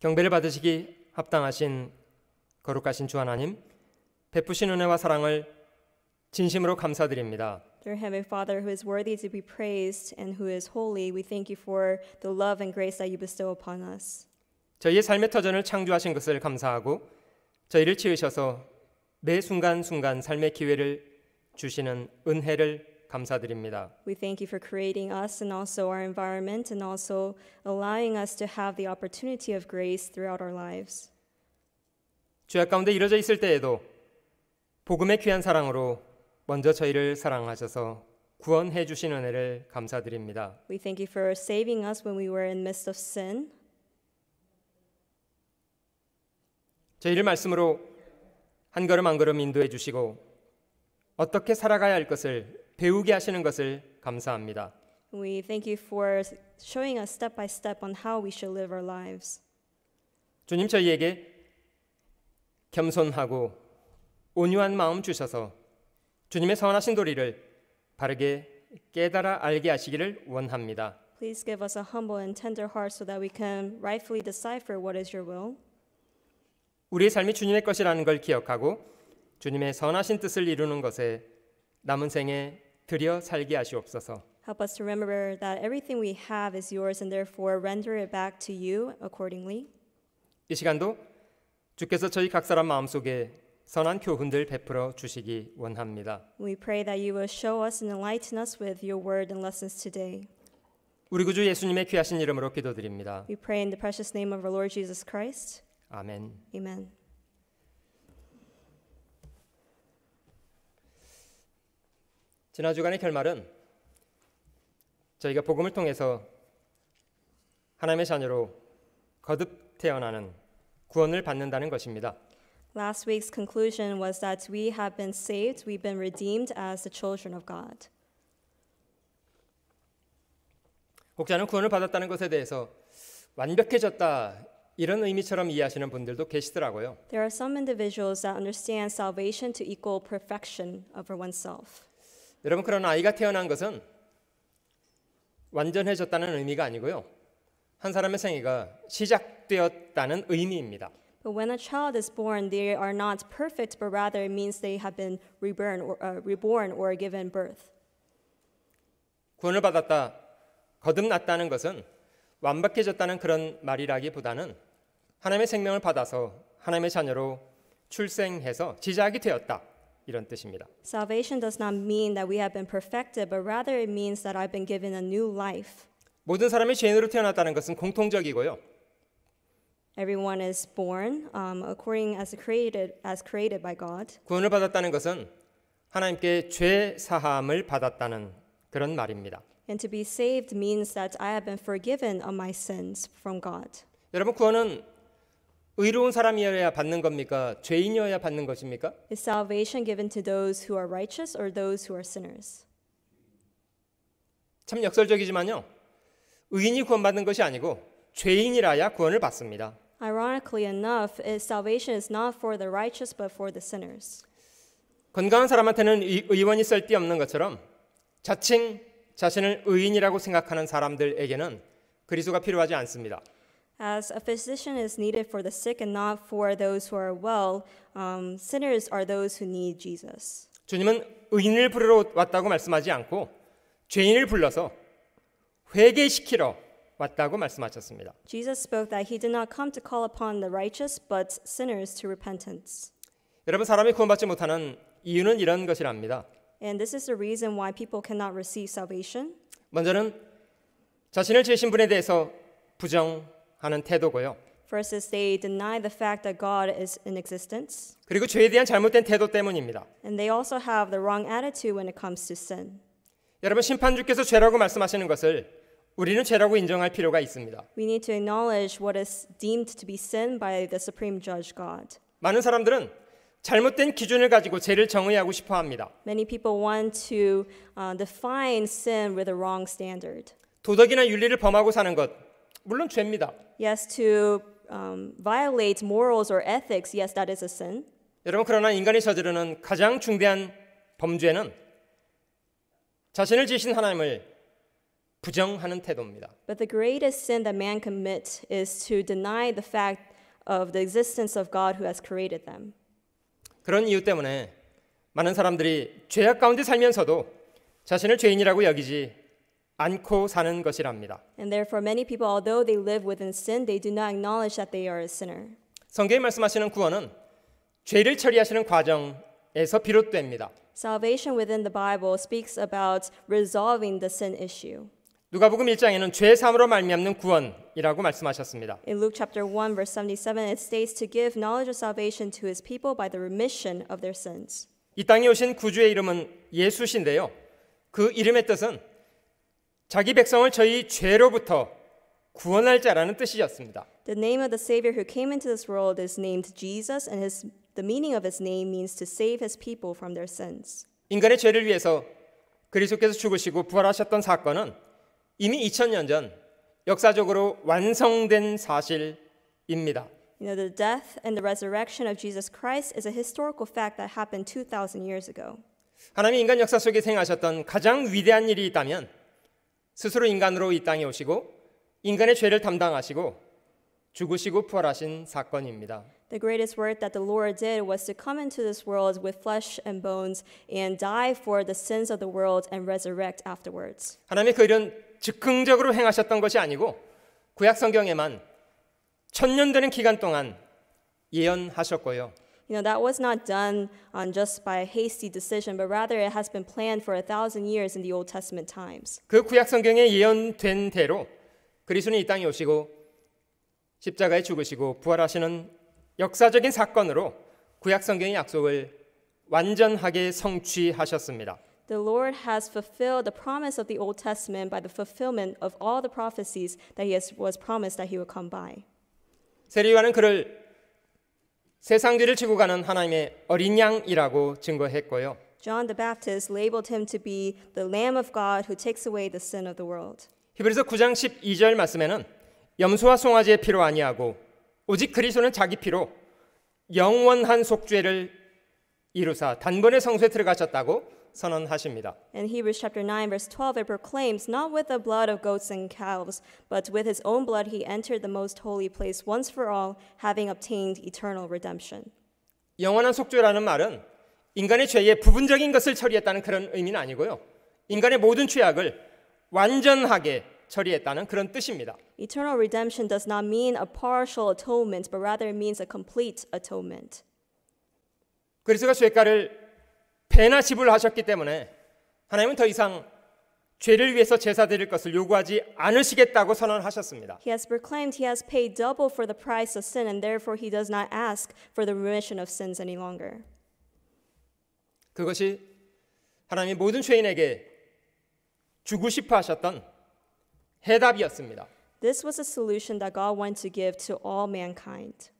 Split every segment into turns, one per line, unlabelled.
경배를 받으시기 합당하신 거룩하신 주 하나님, 베푸신 은혜와 사랑을 진심으로 감사드립니다.
Dear Heavenly Father, who is worthy to be praised and who is holy, we thank you for the love and grace that you bestow upon us.
저희의 삶의 터전을 창조하신 것을 감사하고 저희를 치으셔서 매 순간순간 삶의 기회를 주시는 은혜를 감사드립니다.
We thank you for creating us and also our environment and also allowing us to have the opportunity of grace throughout our lives.
죄악 가운데 이루어져 있을 때에도 복음의 귀한 사랑으로 먼저 저희를 사랑하셔서 구원해 주신 은혜를 감사드립니다.
We thank you for saving us when we were in midst of sin.
저희를 말씀으로 한 걸음 한 걸음 인도해 주시고 어떻게 살아가야 할 것을 배우게 하시는 것을 감사합니다.
We thank you for showing us step by step on how we should live our lives.
주님 저희에게 겸손하고 온유한 마음 주셔서 주님의 선하신 도리를 바르게 깨달아 알게 하시기를 원합니다.
Please give us a humble and tender heart so that we can rightfully decipher what is your will.
우리의 삶이 주님의 것이라는 걸 기억하고 주님의 선하신 뜻을 이루는 것에 남은 생에 드려 살게 하시옵소서.
Help us to remember that everything we have is yours and therefore render it back to you accordingly.
이 시간도 주께서 저희 각 사람 마음속에 선한 교훈들 베풀어 주시기 원합니다.
We pray that you will show us and enlighten us with your word and lessons today.
우리 구주 예수님의 귀하신 이름으로 기도드립니다. We
pray in the precious name of our Lord Jesus Christ. 아멘. Amen.
지난 주간의 결말은 저희가 복음을 통해서 하나님의 자녀로 거듭 태어나는 구원을 받는다는 것입니다.
Last week's conclusion was that we have been saved, we've been redeemed as the children of God.
혹자는 구원을 받았다는 것에 대해서 완벽해졌다 이런 의미처럼 이해하시는 분들도 계시더라고요.
There are some individuals that understand salvation to equal perfection over oneself.
여러분 그런 아이가 태어난 것은 완전해졌다는 의미가 아니고요. 한 사람의 생애가 시작되었다는 의미입니다.
But when a child is born, they are not perfect, but rather it means they have been reborn or, uh, reborn or given birth.
구원을 받았다, 거듭났다는 것은 완벽해졌다는 그런 말이라기보다는 하나님의 생명을 받아서 하나님의 자녀로 출생해서 지작이 되었다. 이런 뜻입니다.
Salvation does not mean that we have been perfected, but rather it means that I've been given a new life.
모든 사람이 죄인으로 태어났다는 것은 공통적이고요.
Everyone is born um, according as created as created by God.
구원을 받았다는 것은 하나님께 죄 사함을 받았다는 그런 말입니다.
And to be saved means that I have been forgiven of my sins from God.
여러분 구원은 의로운 사람이어야 받는 겁니까? 죄인이어야 받는 것입니까?
Is salvation given to those who are righteous or those who are sinners?
참 역설적이지만요. 의인이 구원받는 것이 아니고 죄인이라야 구원을 받습니다.
Ironically enough, salvation is not for the righteous but for the sinners.
건강한 사람한테는 의원이 쓸 데없는 것처럼 자칭 자신을 의인이라고 생각하는 사람들에게는 그리스도가 필요하지 않습니다.
As a physician is needed for the sick and not for those who are well, um, sinners are those who need Jesus.
주님은 의인을 부르러 왔다고 말씀하지 않고 죄인을 불러서 회개시키러 왔다고 말씀하셨습니다.
Jesus spoke that he did not come to call upon the righteous but sinners to repentance.
여러분 사람이 구원받지 못하는 이유는 이런 것이랍니다.
And this is the reason why people cannot receive salvation.
먼저는 자신을 죄신 분에 대해서 부정 하는 태도고요.
First is they deny the fact that God is in existence.
그리고 죄에 대한 잘못된 태도 때문입니다.
And they also have the wrong attitude when it comes to sin.
여러분 심판주께서 죄라고 말씀하시는 것을 우리는 죄라고 인정할 필요가 있습니다.
We need to acknowledge what is deemed to be sin by the supreme judge God.
많은 사람들은 잘못된 기준을 가지고 죄를 정의하고 싶어 합니다.
Many people want to uh, define sin with a wrong standard.
도덕이나 윤리를 범하고 사는 것
물론 죄입니다. Yes, to um, violate morals or ethics, yes, that is a sin.
여러분 그러나 인간이 저지르는 가장 중대한 범죄는 자신을 지신 하나님을 부정하는 태도입니다.
But the greatest sin that man commits is to deny the fact of the existence of God who has created them.
그런 이유 때문에 많은 사람들이 죄악 가운데 살면서도 자신을 죄인이라고 여기지 않고 사는 것이랍니다.
And therefore many people although they live within sin they do not acknowledge that they are a sinner.
성경이 말씀하시는 구원은 죄를 처리하시는 과정에서 비롯됩니다.
Salvation within the Bible speaks about resolving the sin issue.
누가복음 1장에는 죄 사함으로 말미암는 구원이라고 말씀하셨습니다.
In Luke chapter 1 verse 77 it states to give knowledge of salvation to his people by the remission of their sins.
이 땅에 오신 구주의 이름은 예수신데요. 그 이름의 뜻은 자기 백성을 저희 죄로부터 구원할 자라는 뜻이었습니다.
The name of the savior who came into this world is named Jesus and his the meaning of his name means to save his people from their sins.
인간의 죄를 위해서 그리스도께서 죽으시고 부활하셨던 사건은 이미 2000년 전 역사적으로 완성된 사실입니다.
You know, the death and the resurrection of Jesus Christ is a historical fact that happened 2000 years ago.
하나님이 인간 역사 속에 행하셨던 가장 위대한 일이 있다면 스스로 인간으로 이 땅에 오시고 인간의 죄를 담당하시고 죽으시고 부활하신 사건입니다.
The greatest work that the Lord did was to come into this world with flesh and bones and die for the sins of the world and resurrect afterwards.
하나님의 그 일은 즉흥적으로 행하셨던 것이 아니고 구약 성경에만 천년 되는 기간 동안 예언하셨고요.
You know, that was not done on um, just by a hasty decision, but rather it has been planned for a thousand years in the Old Testament times.
그 구약 성경에 예언된 대로 그리스도는 이 땅에 오시고 십자가에 죽으시고 부활하시는 역사적인 사건으로 구약 성경의 약속을 완전하게 성취하셨습니다.
The Lord has fulfilled the promise of the Old Testament by the fulfillment of all the prophecies that he has, was promised that he would come by.
세례요한은 그를 세상들을 치고 가는 하나님의 어린 양이라고 증거했고요.
John the Baptist labeled him to be the Lamb of God who takes away the sin of the world.
히브리서 9장 12절 말씀에는 염소와 송아지의 피로 아니하고 오직 그리스도는 자기 피로 영원한 속죄를 이루사 단번에 성소에 들어가셨다고 선언하십니다.
And Hebrews chapter 9 verse 12 it proclaims not with the blood of goats and calves but with his own blood he entered the most holy place once for all having obtained eternal redemption.
영원한 속죄라는 말은 인간의 죄의 부분적인 것을 처리했다는 그런 의미는 아니고요. 인간의 모든 죄악을 완전하게 처리했다는 그런 뜻입니다.
Eternal redemption does not mean a partial atonement, but rather means a complete atonement.
그리스도가 죄가를 배나 지불하셨기 때문에 하나님은 더 이상 죄를 위해서 제사 드릴 것을 요구하지 않으시겠다고 선언하셨습니다.
He has proclaimed he has paid double for the price of sin and therefore he does not ask for the remission of sins any longer.
그것이 하나님이 모든 죄인에게 주고 싶어 하셨던 해답이었습니다.
This was a solution that God wanted to give to all mankind.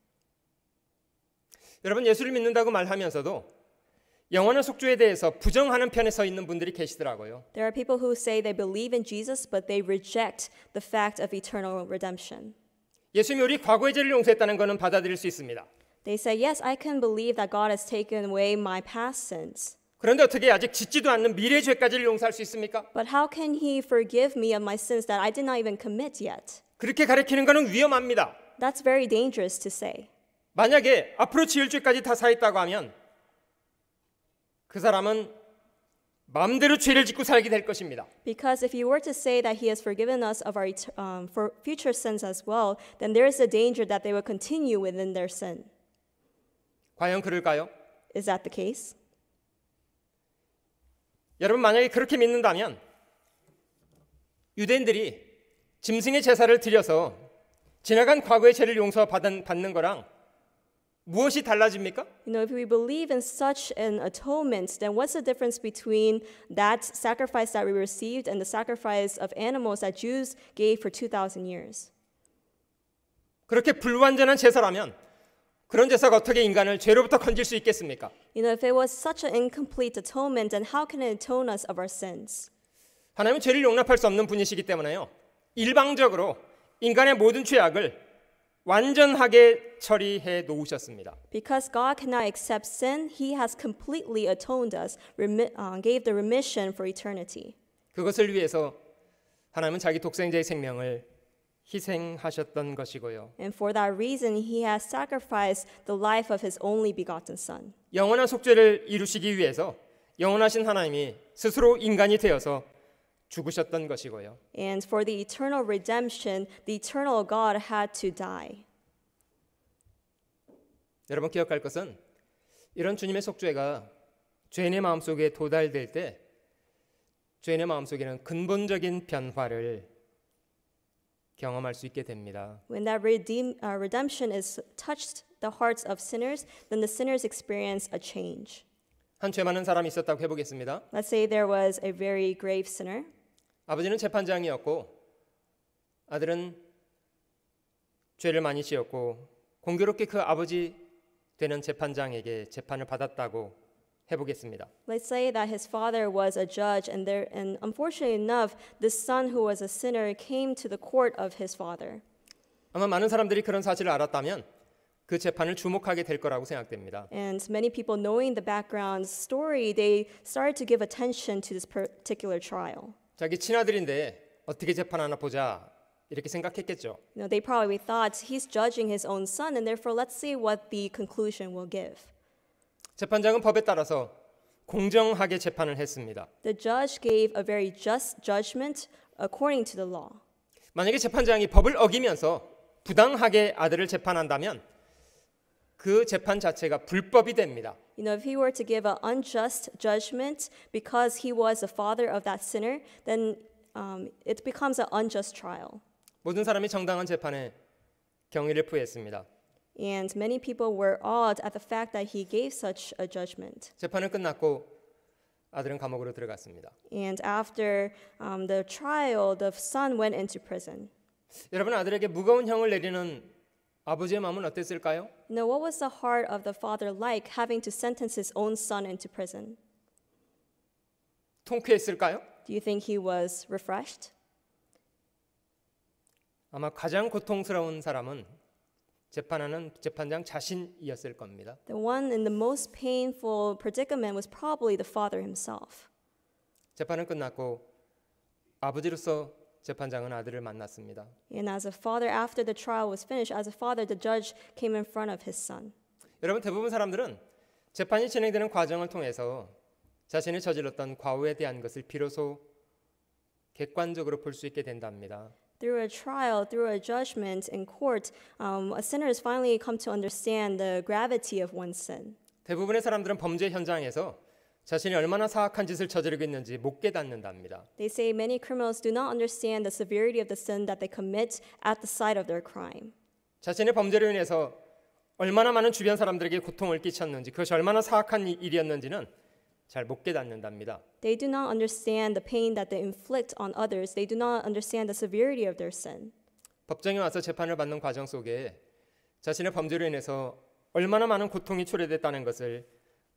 여러분 예수를 믿는다고 말하면서도 영원한 속주에 대해서 부정하는 편에 서 있는 분들이 계시더라고요.
There are people who say they believe in Jesus but they reject the fact of eternal redemption.
예수님이 우리 과거의 죄를 용서했다는 것은 받아들일 수 있습니다.
They say, "Yes, I can believe that God has taken away my past sins."
그런데 어떻게 아직 짓지도 않는 미래 죄까지를 용서할 수
있습니까? But how can he forgive me of my sins that I did not even commit yet?
그렇게 가르치는 것은 위험합니다.
That's very dangerous to say.
만약에 앞으로 지을 죄까지 다 사했다고 하면 그 사람은 마음대로 죄를 짓고 살게 될
것입니다. Because if you were to say that he has forgiven us of our um, for future sins as well, then there is a danger that they will continue within their sin.
과연 그럴까요?
Is that the case?
여러분 만약에 그렇게 믿는다면 유대인들이 짐승의 제사를 드려서 지나간 과거의 죄를 용서 받은, 받는 거랑 무엇이 달라집니까?
You know, if we believe in such an atonement, then what's the difference between that sacrifice that we received and the sacrifice of animals that Jews gave for 2,000 years?
그렇게 불완전한 제사라면 그런 제사가 어떻게 인간을 죄로부터 건질 수 있겠습니까?
You know, if it was such an incomplete atonement, then how can it atone us of our sins?
하나님은 죄를 용납할 수 없는 분이시기 때문에요. 일방적으로 인간의 모든 죄악을 완전하게 처리해 놓으셨습니다.
Because God cannot accept sin, he has completely atoned us, gave the remission for eternity.
그것을 위해서 하나님은 자기 독생자의 생명을 희생하셨던 것이고요.
And for that reason he has sacrificed the life of his only begotten son.
영원한 속죄를 이루시기 위해서 영원하신 하나님이 스스로 인간이 되어서 죽으셨던 것이고요.
And for the eternal redemption, the eternal God had to die.
여러분 기억할 것은 이런 주님의 속죄가 죄인의 마음속에 도달될 때 죄인의 마음속에는 근본적인 변화를 경험할 수 있게 됩니다.
When that redeem, uh, redemption is touched the hearts of sinners, then the sinners experience a change.
한죄 많은 사람이 있었다고 해보겠습니다.
Let's say there was a very grave sinner.
아버지는 재판장이었고 아들은 죄를 많이 지었고 공교롭게 그 아버지 되는 재판장에게 재판을 받았다고 해보겠습니다.
Let's say that his father was a judge and there and unfortunately enough this son who was a sinner came to the court of his father.
아마 많은 사람들이 그런 사실을 알았다면 그 재판을 주목하게 될 거라고 생각됩니다.
And many people knowing the background story they started to give attention to this particular trial.
자기 친아들인데 어떻게 재판하나 보자 이렇게 생각했겠죠.
You know, they probably thought he's judging his own son, and therefore let's see what the conclusion will give.
재판장은 법에 따라서 공정하게 재판을 했습니다.
The judge gave a very just judgment according to the law.
만약에 재판장이 법을 어기면서 부당하게 아들을 재판한다면 그 재판 자체가 불법이 됩니다.
You know, if he were to give an unjust judgment because he was the father of that sinner, then um, it becomes an unjust trial.
모든 사람이 정당한 재판에 경의를 표했습니다.
And many people were awed at the fact that he gave such a judgment.
재판은 끝났고 아들은 감옥으로 들어갔습니다.
And after um, the trial, the son went into prison.
여러분 아들에게 무거운 형을 내리는 아버지의 마음은 어땠을까요?
Now, what was the heart of the father like having to sentence his own son into prison? 통쾌했을까요? Do you think he was refreshed?
아마 가장 고통스러운 사람은 재판하는 재판장 자신이었을 겁니다.
The one in the most painful predicament was probably the father himself.
재판은 끝났고 아버지로서 재판장은 아들을 만났습니다.
And as a father, after the trial was finished, as a father, the judge came in front of his son.
여러분 대부분 사람들은 재판이 진행되는 과정을 통해서 자신이 저질렀던 과오에 대한 것을 비로소 객관적으로 볼 수 있게 된답니다.
Through a trial, through a judgment in court, um, a sinner has finally come to understand the gravity of one's sin.
대부분의 사람들은 범죄 현장에서 자신이 얼마나 사악한 짓을 저지르고 있는지 못 깨닫는답니다.
They say many criminals do not understand the severity of the sin that they commit at the sight of their crime.
자신의 범죄로 인해서 얼마나 많은 주변 사람들에게 고통을 끼쳤는지 그것이 얼마나 사악한 일이었는지는 잘 못 깨닫는답니다.
They do not understand the pain that they inflict on others. They do not understand the severity of their sin.
법정에 와서 재판을 받는 과정 속에 자신의 범죄로 인해서 얼마나 많은 고통이 초래됐다는 것을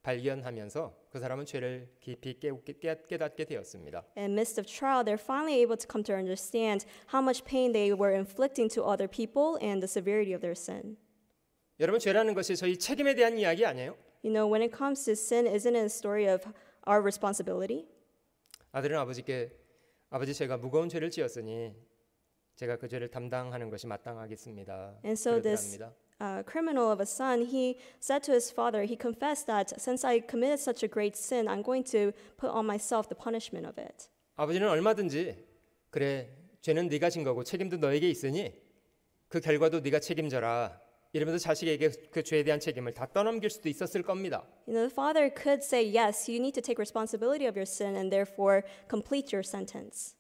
발견하면서 그 사람은 죄를 깊이 깨닫게 되었습니다.
In midst of trial, they're finally able to come to understand how much pain they were inflicting to other people and the severity of their sin.
여러분 죄라는 것이 저희 책임에 대한 이야기 아니에요?
You know, when it comes to sin, isn't it a story of our responsibility?
아들은 아버지께 아버지 제가 무거운 죄를 지었으니 제가 그 죄를 담당하는 것이 마땅하겠습니다. And so this
uh, criminal of a son, he said to his father, he confessed that since I committed such a great sin, I'm going to put on myself the punishment of it.
아버지는 얼마든지 그래 죄는 네가 진 거고 책임도 너에게 있으니 그 결과도 네가 책임져라. 이러면서 자식에게 그 죄에 대한 책임을 다 떠넘길 수도 있었을 겁니다.
You know, the father could say yes, you need to take responsibility of your sin and therefore complete your sentence.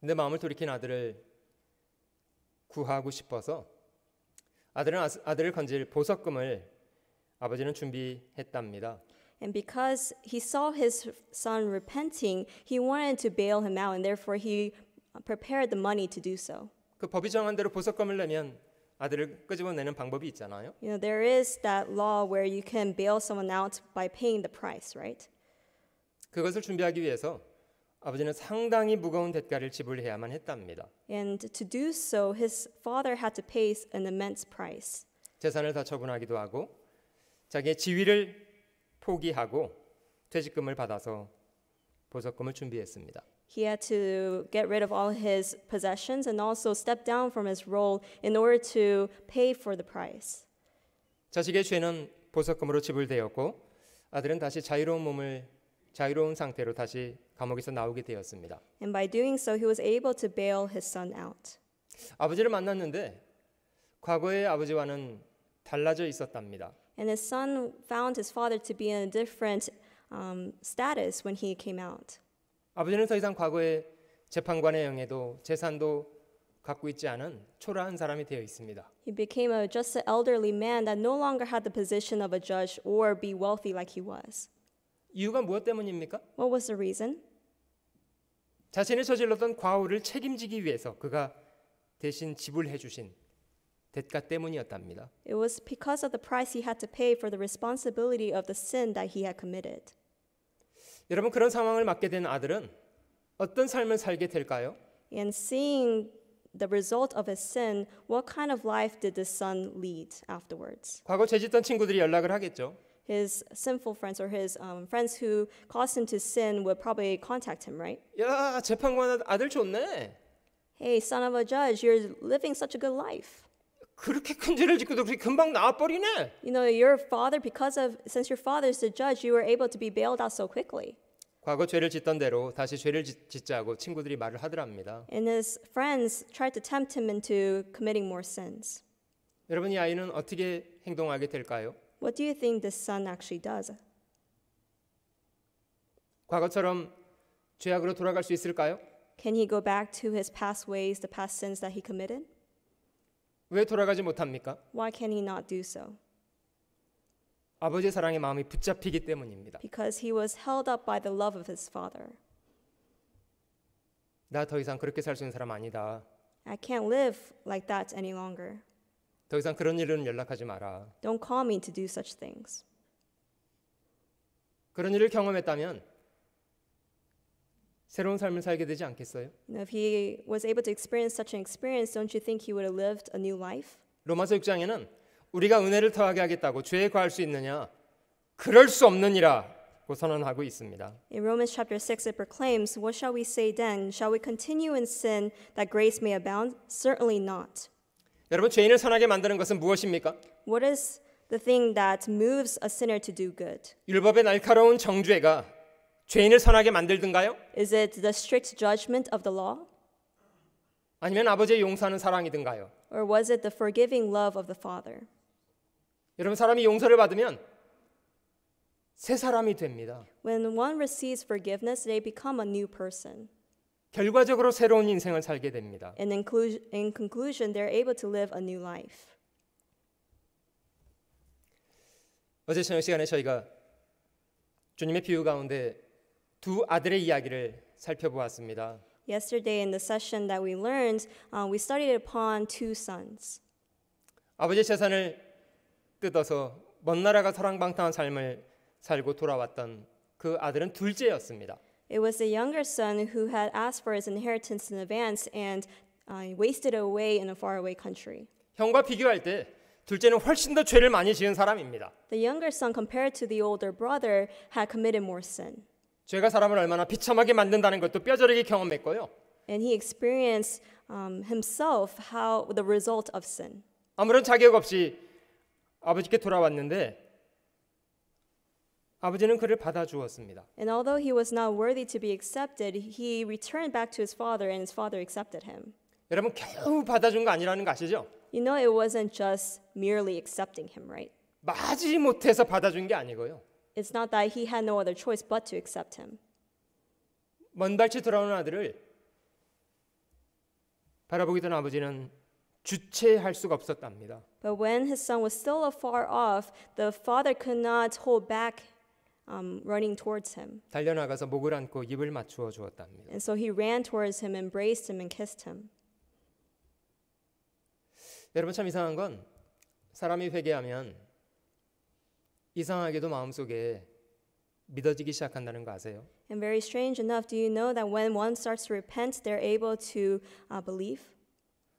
내 마음을 돌이킨 아들을 구하고 싶어서 아들은 아들을 건질 보석금을 아버지는 준비했답니다.
And because he saw his son repenting, he wanted to bail him out, and therefore he prepared the money to do so.
그 법이 정한 대로 보석금을 내면 아들을 끄집어내는 방법이 있잖아요. You
know there is that law where you can bail someone out by paying the price, right?
그것을 준비하기 위해서 아버지는 상당히 무거운 대가를 지불해야만 했답니다.
And to do so, his father had to pay an immense price.
재산을 다 처분하기도 하고 자기의 지위를 포기하고 퇴직금을 받아서 보석금을 준비했습니다.
He had to get rid of all his possessions and also step down from his role in order to pay for the price.
자식의 죄는 보석금으로 지불되었고 아들은 다시 자유로운 몸을 자유로운 상태로 다시 감옥에서 나오게 되었습니다.
And by doing so, he was able to bail his son out.
아버지를 만났는데 과거의 아버지와는 달라져 있었답니다.
And his son found his father to be in a different um, status when he came out.
아버지는 더 이상 과거의 재판관의 영예도 재산도 갖고 있지 않은 초라한 사람이 되어 있습니다.
He became a just an elderly man that no longer had the position of a judge or be wealthy like he was. 이유가 무엇 때문입니까? What was the reason?
자신이 저질렀던 과오를 책임지기 위해서 그가 대신 지불해 주신 대가 때문이었답니다.
It was because of the price he had to pay for the responsibility of the sin that he had committed.
여러분 그런 상황을 맞게 된 아들은 어떤 삶을 살게 될까요?
And seeing the result of his sin, what kind of life did the son lead afterwards?
과거 죄짓던 친구들이 연락을 하겠죠.
his sinful friends or his um, friends who caused him to sin would probably contact him, right?
야, 재판관 아들 좋네.
Hey, son of a judge, you're living such a good life.
그렇게 큰 죄를 짓고도 그렇게 금방 나와버리네.
You know, your father, because of since your father is the judge, you were able to be bailed out so quickly.
과거 죄를 짓던 대로 다시 죄를 짓, 짓자고 친구들이 말을 하더랍니다.
And his friends tried to tempt him into committing more sins. 여러분 이 아이는 어떻게
행동하게 될까요?
What do you think the son actually does?
과거처럼 죄악으로 돌아갈 수 있을까요?
Can he go back to his past ways, the past sins that he committed?
왜 돌아가지 못합니까?
Why can he not do so?
사랑의 마음이 붙잡히기 때문입니다.
Because he was held up by the love of his father.
이상 그렇게 있는 사람 아니다.
I can't live like that any longer.
더 이상 그런 일은 연락하지 마라.
Don't call me to do such things.
그런 일을 경험했다면 새로운 삶을 살게 되지 않겠어요?
You know, if he was able to experience such an experience, don't you think he would have lived a new life?
로마서 6장에는 우리가 은혜를 더하게 하겠다고 죄에 과할 수 있느냐? 그럴 수 없느니라고 선언하고 있습니다.
In Romans chapter 6 it proclaims, what shall we say then? Shall we continue in sin that grace may abound? Certainly not.
여러분 죄인을 선하게 만드는 것은 무엇입니까?
What is the thing that moves a sinner to do good?
율법의 날카로운 정죄가 죄인을 선하게 만들든가요? Is it the strict judgment of the law? 아니면 아버지의 용서하는 사랑이든가요?
Or was it the forgiving love of the Father?
여러분 사람이 용서를 받으면 새 사람이 됩니다.
When one receives forgiveness, they become a new person.
결과적으로 새로운 인생을 살게 됩니다.
And in conclusion, they're able to live a new life.
어제 저녁 시간에 저희가 주님의 비유 가운데 두 아들의 이야기를 살펴보았습니다.
Yesterday in the session that we learned, uh, we studied upon two sons.
아버지 재산을 뜯어서 먼 나라가 사랑방탕한 삶을 살고 돌아왔던 그 아들은 둘째였습니다.
It was the younger son who had asked for his inheritance in advance and uh, wasted away in a faraway country.
형과 비교할 때 둘째는 훨씬 더 죄를 많이 지은 사람입니다.
The younger son compared to the older brother had committed more sin.
죄가 사람을 얼마나 비참하게 만든다는 것도 뼈저리게 경험했고요.
And he experienced um, himself how the result of sin.
아무런 자격 없이 아버지께 돌아왔는데 아버지는 그를 받아
And although he was not worthy to be accepted, he returned back to his father and his father accepted him.
여러분 겨우 받아준 거 아니라는 거 아시죠?
You know it wasn't just merely accepting him, right?
마지 못해서 받아준 게 아니고요.
It's not that he had no other choice but to accept him.
먼발치 돌아오는 아들을 바라보기던 아버지는 주체할 수가 없었답니다.
But when his son was still afar off, the father could not hold back um, running towards him.
달려나가서 목을 안고 입을 맞추어 주었답니다. And
so he ran towards him, embraced him, and kissed him.
여러분 참 이상한 건 사람이 회개하면 이상하게도 마음속에 믿어지기 시작한다는 거 아세요?
And very strange enough, do you know that when one starts to repent, they're able to uh, believe?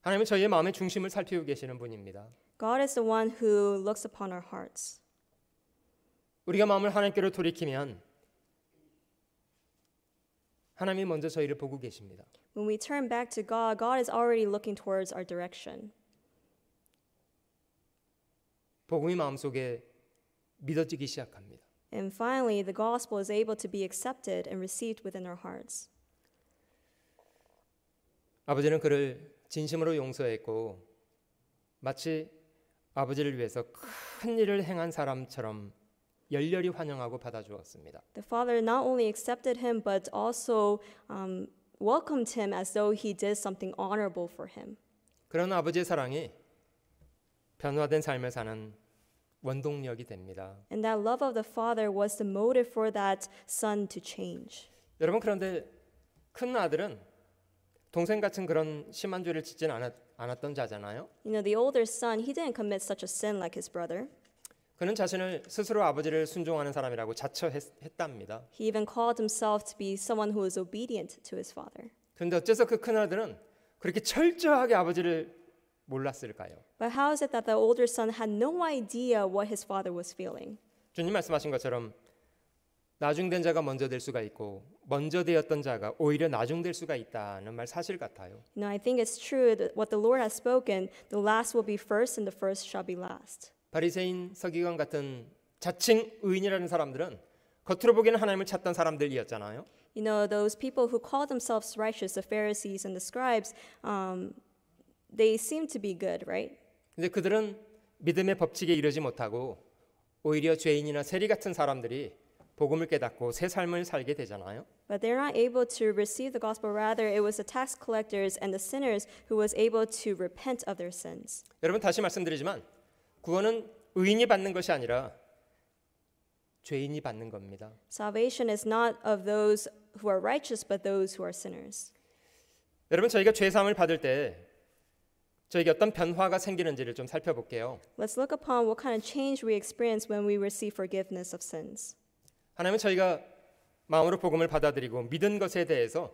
하나님은 저희의 마음의 중심을 살피고 계시는 분입니다.
God is the one who looks upon our hearts.
우리가 마음을 하나님께로 돌이키면 하나님이 먼저 저희를 보고 계십니다.
When we turn back to God, God is already looking towards our direction.
복음이 마음속에 믿어지기 시작합니다.
And finally, the gospel is able to be accepted and received within our hearts.
아버지는 그를 진심으로 용서했고 마치 아버지를 위해서 큰 일을 행한 사람처럼 열렬히 환영하고 받아주었습니다.
The father not only accepted him but also um, welcomed him as though he did something honorable for him.
그런 아버지의 사랑이 변화된 삶을 사는 원동력이 됩니다.
And that love of the father was the motive for that son to change.
여러분 그런데 큰 아들은 동생 같은 그런 심한 죄를 짓진 않았, 않았던 자잖아요.
You know the older son he didn't commit such a sin like his brother.
그는 자신을 스스로 아버지를 순종하는 사람이라고 자처했답니다.
He even called himself to be someone who was obedient to his father.
그런데 어째서 그 큰아들은 그렇게 철저하게 아버지를 몰랐을까요?
But how is it that the older son had no idea what his father was feeling?
주님 말씀하신 것처럼 나중된 자가 먼저 될 수가 있고 먼저 되었던 자가 오히려 나중될 수가 있다는 말 사실 같아요.
No, I think it's true that what the Lord has spoken, the last will be first and the first shall be last.
바리새인 서기관 같은 자칭 의인이라는 사람들은 겉으로 보기에는 하나님을 찾던 사람들이었잖아요.
You know those people who call themselves righteous, the Pharisees and the scribes, um, they seem to be good, right?
근데 그들은 믿음의 법칙에 이르지 못하고 오히려 죄인이나 세리 같은 사람들이 복음을 깨닫고 새 삶을 살게 되잖아요.
But they're not able to receive the gospel. Rather, it was the tax collectors and the sinners who was able to repent of their sins.
여러분 다시 말씀드리지만 구원은 의인이 받는 것이 아니라 죄인이 받는 겁니다.
Salvation is not of those who are righteous but those who are sinners.
여러분 저희가 죄 사함을 받을 때 저에게 어떤 변화가 생기는지를 좀 살펴볼게요.
Let's look upon what kind of change we experience when we receive forgiveness of sins.
하나님은 저희가 마음으로 복음을 받아들이고 믿은 것에 대해서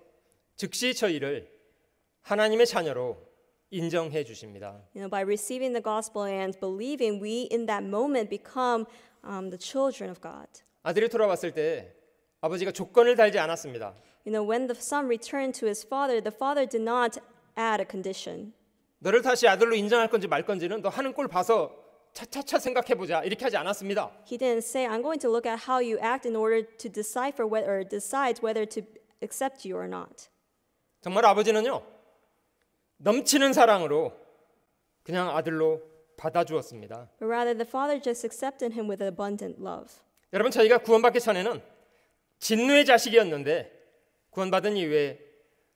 즉시 저희를 하나님의 자녀로 인정해 주십니다.
You know, by receiving the gospel and believing, we in that moment become um, the children of God.
아들이 돌아왔을 때 아버지가 조건을 달지 않았습니다.
You know, when the son returned to his father, the father did not add a condition.
너를 다시 아들로 인정할 건지 말 건지는 너 하는 꼴 봐서 차차차 생각해 보자 이렇게 하지 않았습니다.
He didn't say, "I'm going to look at how you act in order to decipher whether or decide whether to accept you or not."
정말 아버지는요. 넘치는 사랑으로 그냥 아들로 받아주었습니다.
But rather the father just accepted him with abundant love.
여러분 자기가 구원받기 전에는 진노의 자식이었는데 구원받은 이후에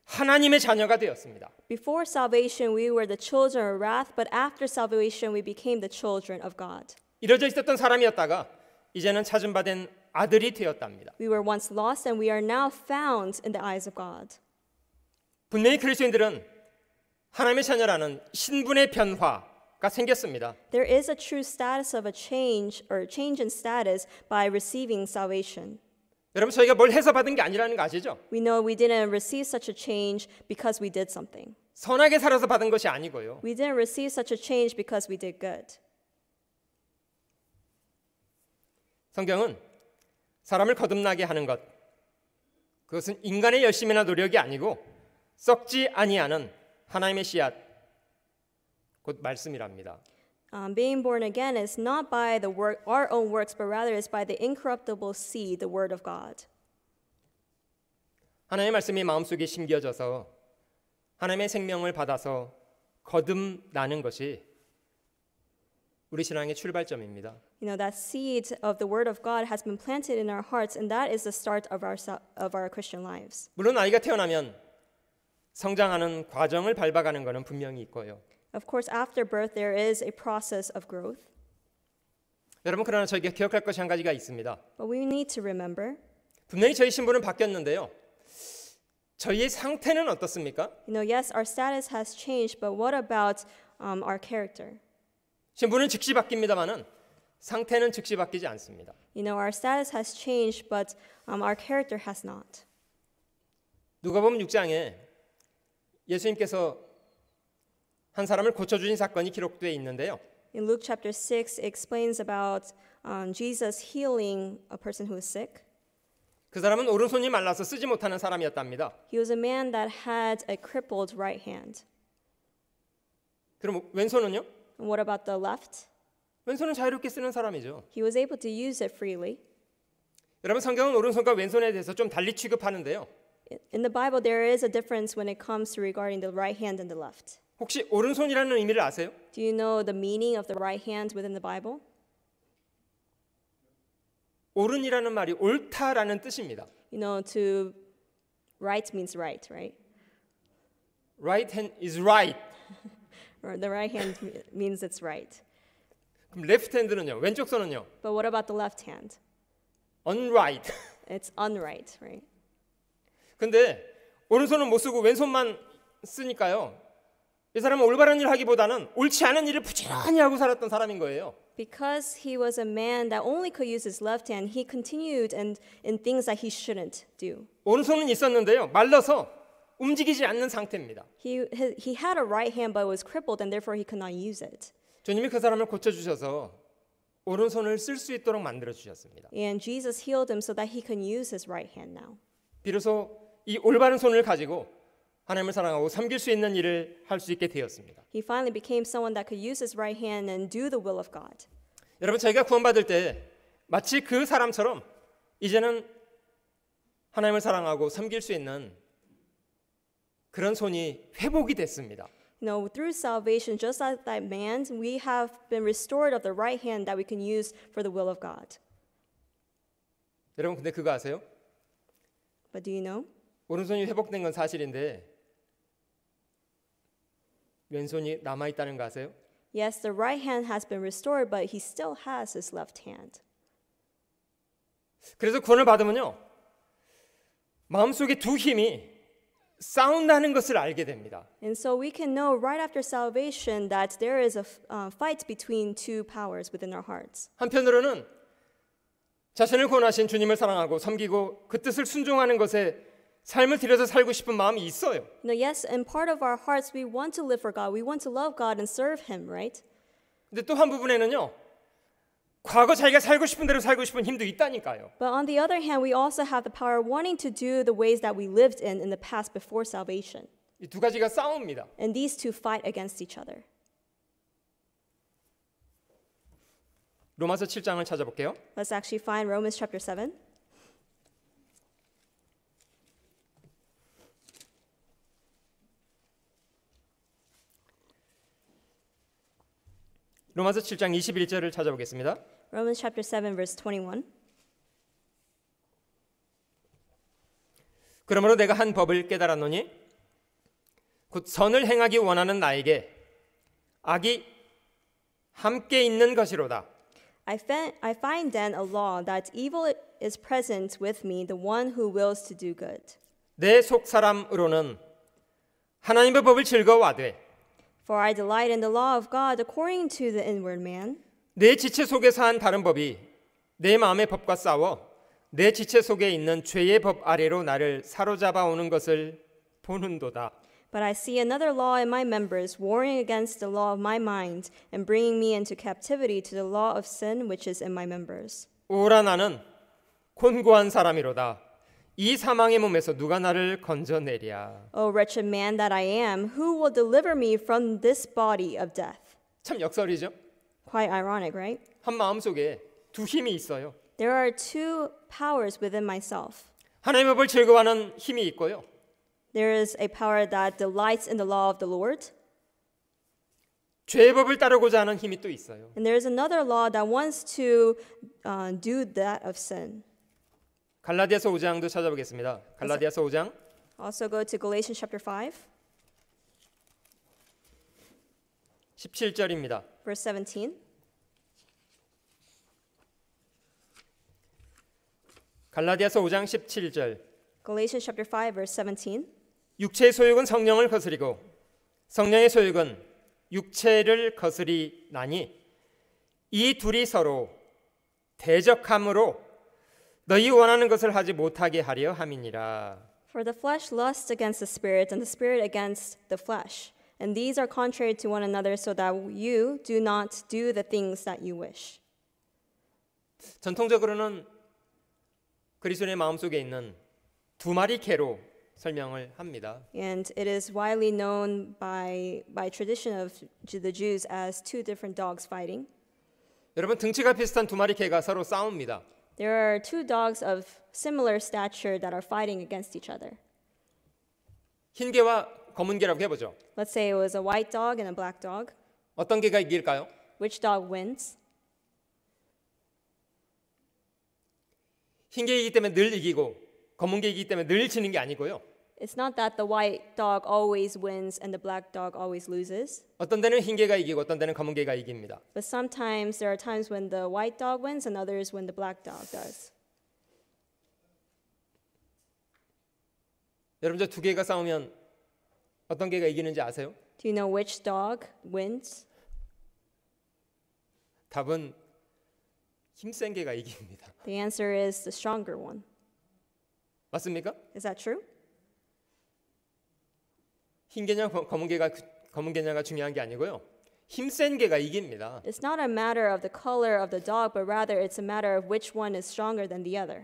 하나님의 자녀가 되었습니다.
Before salvation we were the children of wrath, but after salvation we became the children of God.
이러져 있었던 사람이었다가 이제는 찾은 바된 아들이 되었답니다.
We were once lost and we are now found in the eyes of God.
분명히 그리스도인들은 하나님의 자녀라는 신분의 변화가 생겼습니다.
There is a true status of a change or change in status by receiving salvation.
여러분 저희가 뭘 해서 받은 게 아니라는 거 아시죠?
We know we didn't receive such a change because we did something. 선하게
살아서 받은 것이 아니고요.
We didn't receive such a change because we did good.
성경은 사람을 거듭나게 하는 것 그것은 인간의 열심이나 노력이 아니고 썩지 아니하는 하나님의 씨앗 곧 말씀이랍니다.
Um, being born again is not by the work, our own works, but rather is by the incorruptible seed, the word of God.
하나님의 말씀이 마음속에 심겨져서 하나님의 생명을 받아서 거듭나는 것이 우리 신앙의 출발점입니다.
You know that seed of the word of God has been planted in our hearts and that is the start of our of our Christian lives.
물론 아이가 태어나면 성장하는 과정을 밟아가는 것은 분명히 있고요.
Of course, after birth there is a process of growth.
여러분 그러나 저희가 기억할 것이 한 가지가 있습니다.
But we need to remember.
분명히 저희 신분은 바뀌었는데요. 저희의 상태는 어떻습니까?
You know, yes, our status has changed, but what about um, our character?
신분은 즉시 바뀝니다만은 상태는 즉시 바뀌지 않습니다.
You know, our status has changed, but um, our character has not.
누가복음 6장에 예수님께서 한 사람을 고쳐 주신 사건이 기록되어 있는데요.
In Luke chapter 6 it explains about um, Jesus healing a person who was sick.
그 사람은 오른손이 말라서 쓰지 못하는 사람이었답니다.
He was a man that had a crippled right hand. 그럼 왼손은요? And what about the left? 왼손은 자유롭게 쓰는 사람이죠. He was able to use it freely.
여러분 성경은 오른손과 왼손에 대해서 좀 달리 취급하는데요.
In the Bible, there is a difference when it comes to regarding the right hand and the left.
혹시 오른손이라는 의미를 아세요?
Do you know the meaning of the right hand within the Bible?
오른이라는 말이 옳다라는 뜻입니다.
You know, to right means right, right?
Right hand is right.
the right hand means it's right.
그럼 left hand는요? 왼쪽 손은요?
But what about the left hand? Unright. It's unright, right?
근데 오른손은 못 쓰고 왼손만 쓰니까요. 이 사람은 올바른 일 하기보다는 옳지 않은 일을 부지런히 하고 살았던 사람인 거예요.
Because he was a man that only could use his left hand, he continued and in things that he shouldn't do.
오른손은 있었는데요. 말라서 움직이지 않는 상태입니다.
He he had a right hand but was crippled and therefore he could not use it.
주님이 그 사람을 고쳐 주셔서 오른손을 쓸 수 있도록 만들어 주셨습니다.
And Jesus healed him so that he can use his right hand now.
비로소 이 올바른 손을 가지고 하나님을 사랑하고 섬길 수 있는 일을 할 수 있게 되었습니다.
He finally became someone that could use his right hand and do the will of God.
여러분 저희가 구원받을 때 마치 그 사람처럼 이제는 하나님을 사랑하고 섬길 수 있는 그런 손이 회복이 됐습니다.
You know, through salvation, just like that man, we have been restored of the right hand that we can use for the will of God.
여러분 근데 그거 아세요? But do you know? 오른손이 회복된 건 사실인데 왼손이 남아 있다는 거 아세요?
Yes, the right hand has been restored, but he still has his left hand.
그래서 구원을 받으면요. 마음속의 두 힘이 싸운다는 것을 알게 됩니다.
And so we can know right after salvation that there is a fight between two powers within our hearts.
한편으로는 자신을 구원하신 주님을 사랑하고 섬기고 그 뜻을 순종하는 것에 삶을 들여서 살고 싶은 마음이 있어요.
Now yes, in part of our hearts we want to live for God. We want to love God and serve him, right? 근데 또 한 부분에는요.
과거 자기가 살고 싶은 대로 살고 싶은 힘도 있다니까요.
But on the other hand, we also have the power wanting to do the ways that we lived in in the past before salvation. 이두 가지가 싸웁니다. And these two fight against each other.
로마서 7장을 찾아볼게요.
Let's actually find Romans chapter 7.
로마서 7장 21절을 찾아보겠습니다.
Romans chapter 7 verse 21.
그러므로 내가 한 법을 깨달았노니 곧 선을 행하기 원하는 나에게 악이 함께 있는 것이로다.
I find, I find then a law that evil is present with me, the one who wills to do good.
내속 사람으로는 하나님의 법을 즐거워하되
For I delight in the law of God according to the inward man.
내 지체 속에 다른 법이 내 마음의 법과 싸워 내 지체 속에 있는 죄의 법 아래로 나를 사로잡아 오는 것을 보는도다.
But I see another law in my members, warring against the law of my mind, and bringing me into captivity to the law of sin which is in my members.
오라 나는 곤고한 사람이로다. 이 사망의 몸에서 누가 나를 건져내랴.
O wretched man that I am, who will deliver me from this body of death? 참 역설이죠. Quite ironic, right? 한 마음 속에 두 힘이 있어요. There are two powers within myself.
하나님의 법을 즐거워하는 힘이 있고요.
There is a power that delights in the law of the Lord.
죄의 법을 따르고자 하는 힘이 또 있어요.
And there is another law that wants to uh, do that of sin.
갈라디아서 5장도 찾아보겠습니다. 갈라디아서 5장.
Also go to Galatians chapter 5.
17절입니다.
Verse 17.
갈라디아서 5장 17절.
Galatians chapter 5 verse 17.
육체의 소욕은 성령을 거스리고 성령의 소욕은 육체를 거스리나니 이 둘이 서로 대적함으로 너희 원하는 것을 하지 못하게 하려 함이니라.
For the flesh lusts against the spirit, and the spirit against the flesh. And these are contrary to one another, so that you do not do the things that you wish.
전통적으로는 그리스도의 마음속에 있는 두 마리 개로 설명을 합니다.
And it is widely known by by tradition of the Jews as two different dogs fighting.
여러분 등치가 비슷한 두 마리 개가 서로 싸웁니다.
there are two dogs of similar stature that are fighting against each other.
흰 개와 검은 개라고 해보죠.
Let's say it was a white dog and a black dog.
어떤 개가 이길까요?
Which dog wins?
흰 개이기 때문에 늘 이기고 검은 개이기 때문에 늘 지는 게 아니고요.
It's not that the white dog always wins and the black dog always loses.
어떤 데는 흰 개가 이기고 어떤 데는 검은 개가 이깁니다.
But sometimes there are times when the white dog wins and others when the black dog does.
여러분들 두 개가 싸우면 어떤 개가 이기는지 아세요?
Do you know which dog wins?
답은 힘센 개가 이깁니다.
The answer is the stronger one.
맞습니까? Is that true? 흰 개냐 검은 개가 검은 개냐가 중요한 게 아니고요. 힘센 개가 이깁니다.
It's not a matter of the color of the dog, but rather it's a matter of which one is stronger than the other.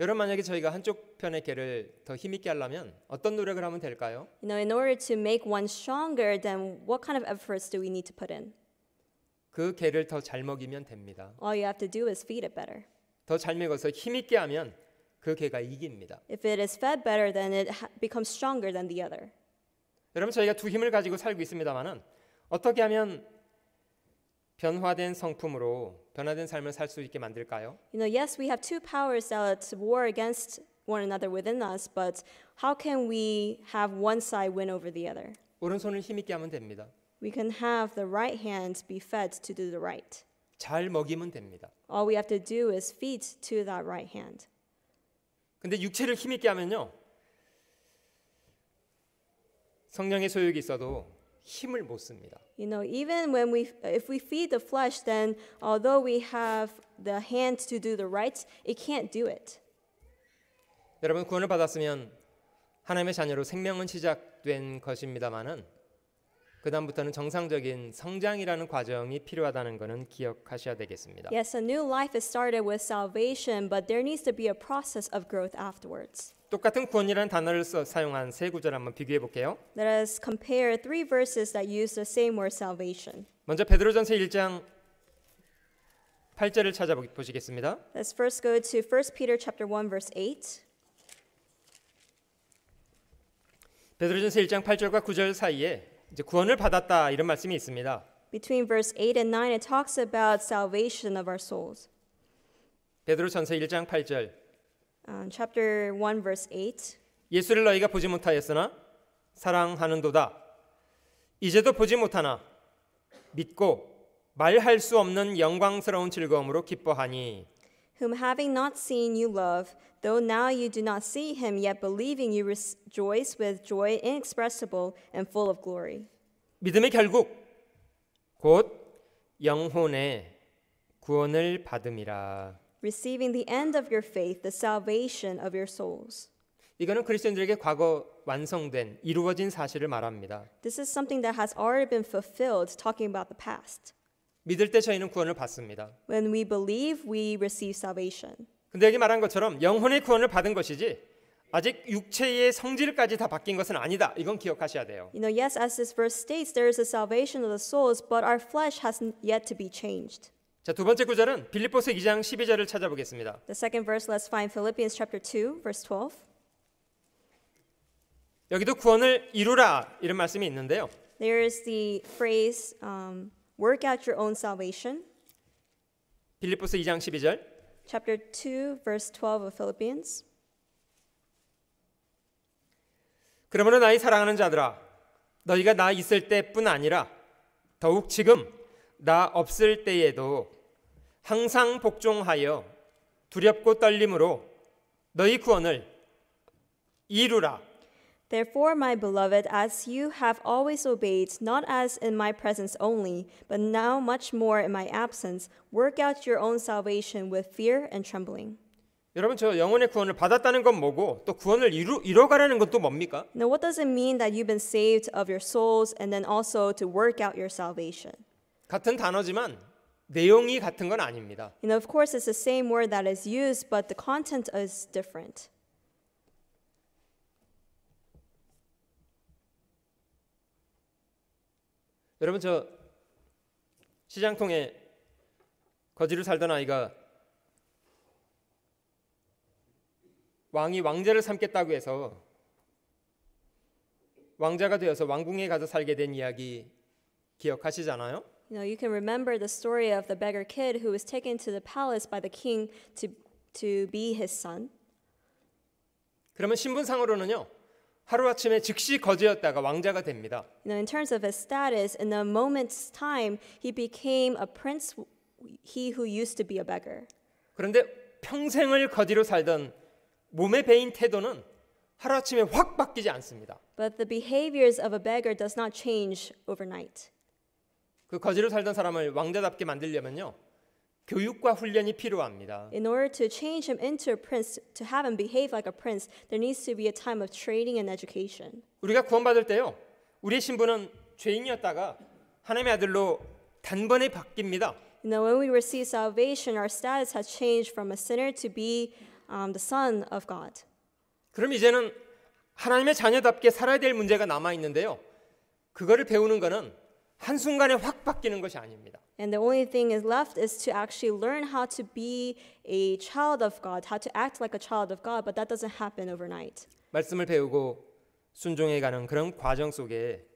여러분 만약에 저희가 한쪽 편의 개를 더 힘있게 하려면 어떤 노력을 하면 될까요?
You know, in order to make one stronger, then what kind of efforts do we need to put in?
그 개를 더 잘 먹이면 됩니다.
All you have to do is feed it better.
더잘 먹어서 힘있게 하면 그 개가 이깁니다.
If it is fed better, then it becomes stronger than the other.
여러분 저희가 두 힘을 가지고 살고 있습니다만은 어떻게 하면 변화된 성품으로 변화된 삶을 살 수 있게 만들까요?
You know, yes, we have two powers at war against one another within us, but how can we have one side win over the other? 오른손을 힘 있게 하면 됩니다. We can have the right hand be fed to do the right.
잘 먹이면 됩니다.
All we have to do is feed to that right hand.
근데 육체를 힘 있게 하면요. 성령의 소욕이 있어도 힘을 못 씁니다.
You know, even when we if we feed the flesh then although we have the hand to do the right, it can't do it.
여러분 구원을 받았으면 하나님의 자녀로 생명은 시작된 것입니다만은 그다음부터는 정상적인 성장이라는 과정이 필요하다는 것은 기억하셔야 되겠습니다.
Yes, a new life is started with salvation, but there needs to be a process of growth afterwards.
똑같은 구원이라는 단어를 써, 사용한 세 구절 한번 비교해 볼게요.
Let us compare three verses that use the same word salvation.
먼저 베드로전서 1장 8절을 찾아보시겠습니다.
Let's first go to 1 Peter chapter 1 verse 8.
베드로전서 1장 8절과 9절 사이에 이제 구원을 받았다 이런 말씀이 있습니다.
Between verse 8 and 9 it talks about salvation of our souls.
베드로전서 1장 8절.
Um, uh, chapter 1 verse 8.
예수를 너희가 보지 못하였으나 사랑하는도다. 이제도 보지 못하나 믿고 말할 수 없는 영광스러운 즐거움으로 기뻐하니
whom having not seen you love, though now you do not see him, yet believing you rejoice with joy inexpressible and full of glory.
결국 곧 영혼의 구원을 받음이라.
Receiving the end of your faith, the salvation of your souls.
이거는 그리스도인들에게 과거 완성된 이루어진 사실을 말합니다.
This is something that has already been fulfilled talking about the past.
믿을 때 저희는 구원을 받습니다.
When we believe, we receive salvation.
근데 여기 말한 것처럼 영혼의 구원을 받은 것이지 아직 육체의 성질까지 다 바뀐 것은 아니다. 이건 기억하셔야 돼요.
You know, yes, as this verse states, there is a salvation of the souls, but our flesh hasn't yet to be changed.
자, 두 번째 구절은 빌립보서 2장 12절을 찾아보겠습니다.
The second verse, let's find Philippians chapter 2, verse 12.
여기도 구원을 이루라 이런 말씀이 있는데요.
There is the phrase um, work out your own salvation.
빌립보서 2장 12절.
Chapter 2 verse 12 of Philippians.
그러므로 나의 사랑하는 자들아 너희가 나 있을 때뿐 아니라 더욱 지금 나 없을 때에도 항상 복종하여 두렵고 떨림으로 너희 구원을
이루라. Therefore, my beloved, as you have always obeyed, not as in my presence only, but now much more in my absence, work out your own salvation with fear and trembling.
여러분 저 영혼의 구원을 받았다는 건 뭐고 또 구원을 이루, 건또 뭡니까?
Now, what does it mean that you've been saved of your souls and then also to work out your salvation?
같은 단어지만 내용이 같은 건 아닙니다.
You know, of course, it's the same word that is used, but the content is different.
여러분 저 시장통에 거지를 살던 아이가 왕이 왕자를 삼겠다고 해서 왕자가 되어서 왕궁에 가서 살게 된 이야기 기억하시잖아요?
You know, you can remember the story of the beggar kid who was taken to the palace by the king to to be his son.
그러면 신분상으로는요. 하루아침에 즉시 거지였다가 왕자가 됩니다.
In terms of his status, in a moment's time, he became a prince, he who used to be a beggar.
그런데 평생을 거지로 살던 몸에 배인 태도는 하루아침에 확 바뀌지 않습니다.
But the behaviors of a beggar does not change overnight.
그 거지로 살던 사람을 왕자답게 만들려면요. 교육과 훈련이 필요합니다.
In order to change him into a prince, to have him behave like a prince, there needs to be a time of training and education.
우리가 구원받을 때요, 우리의 신분은 죄인이었다가 하나님의 아들로 단번에 바뀝니다.
You know, when we receive salvation, our status has changed from a sinner to be um, the son of God.
그럼 이제는 하나님의 자녀답게 살아야 될 문제가 남아 있는데요. 그거를 배우는 것은 한순간에 확 바뀌는 것이 아닙니다.
And the only thing is left is to actually learn how to be a child of God, how to act like a child of God, but that doesn't happen overnight.
말씀을 배우고 순종해 가는 그런 과정 속에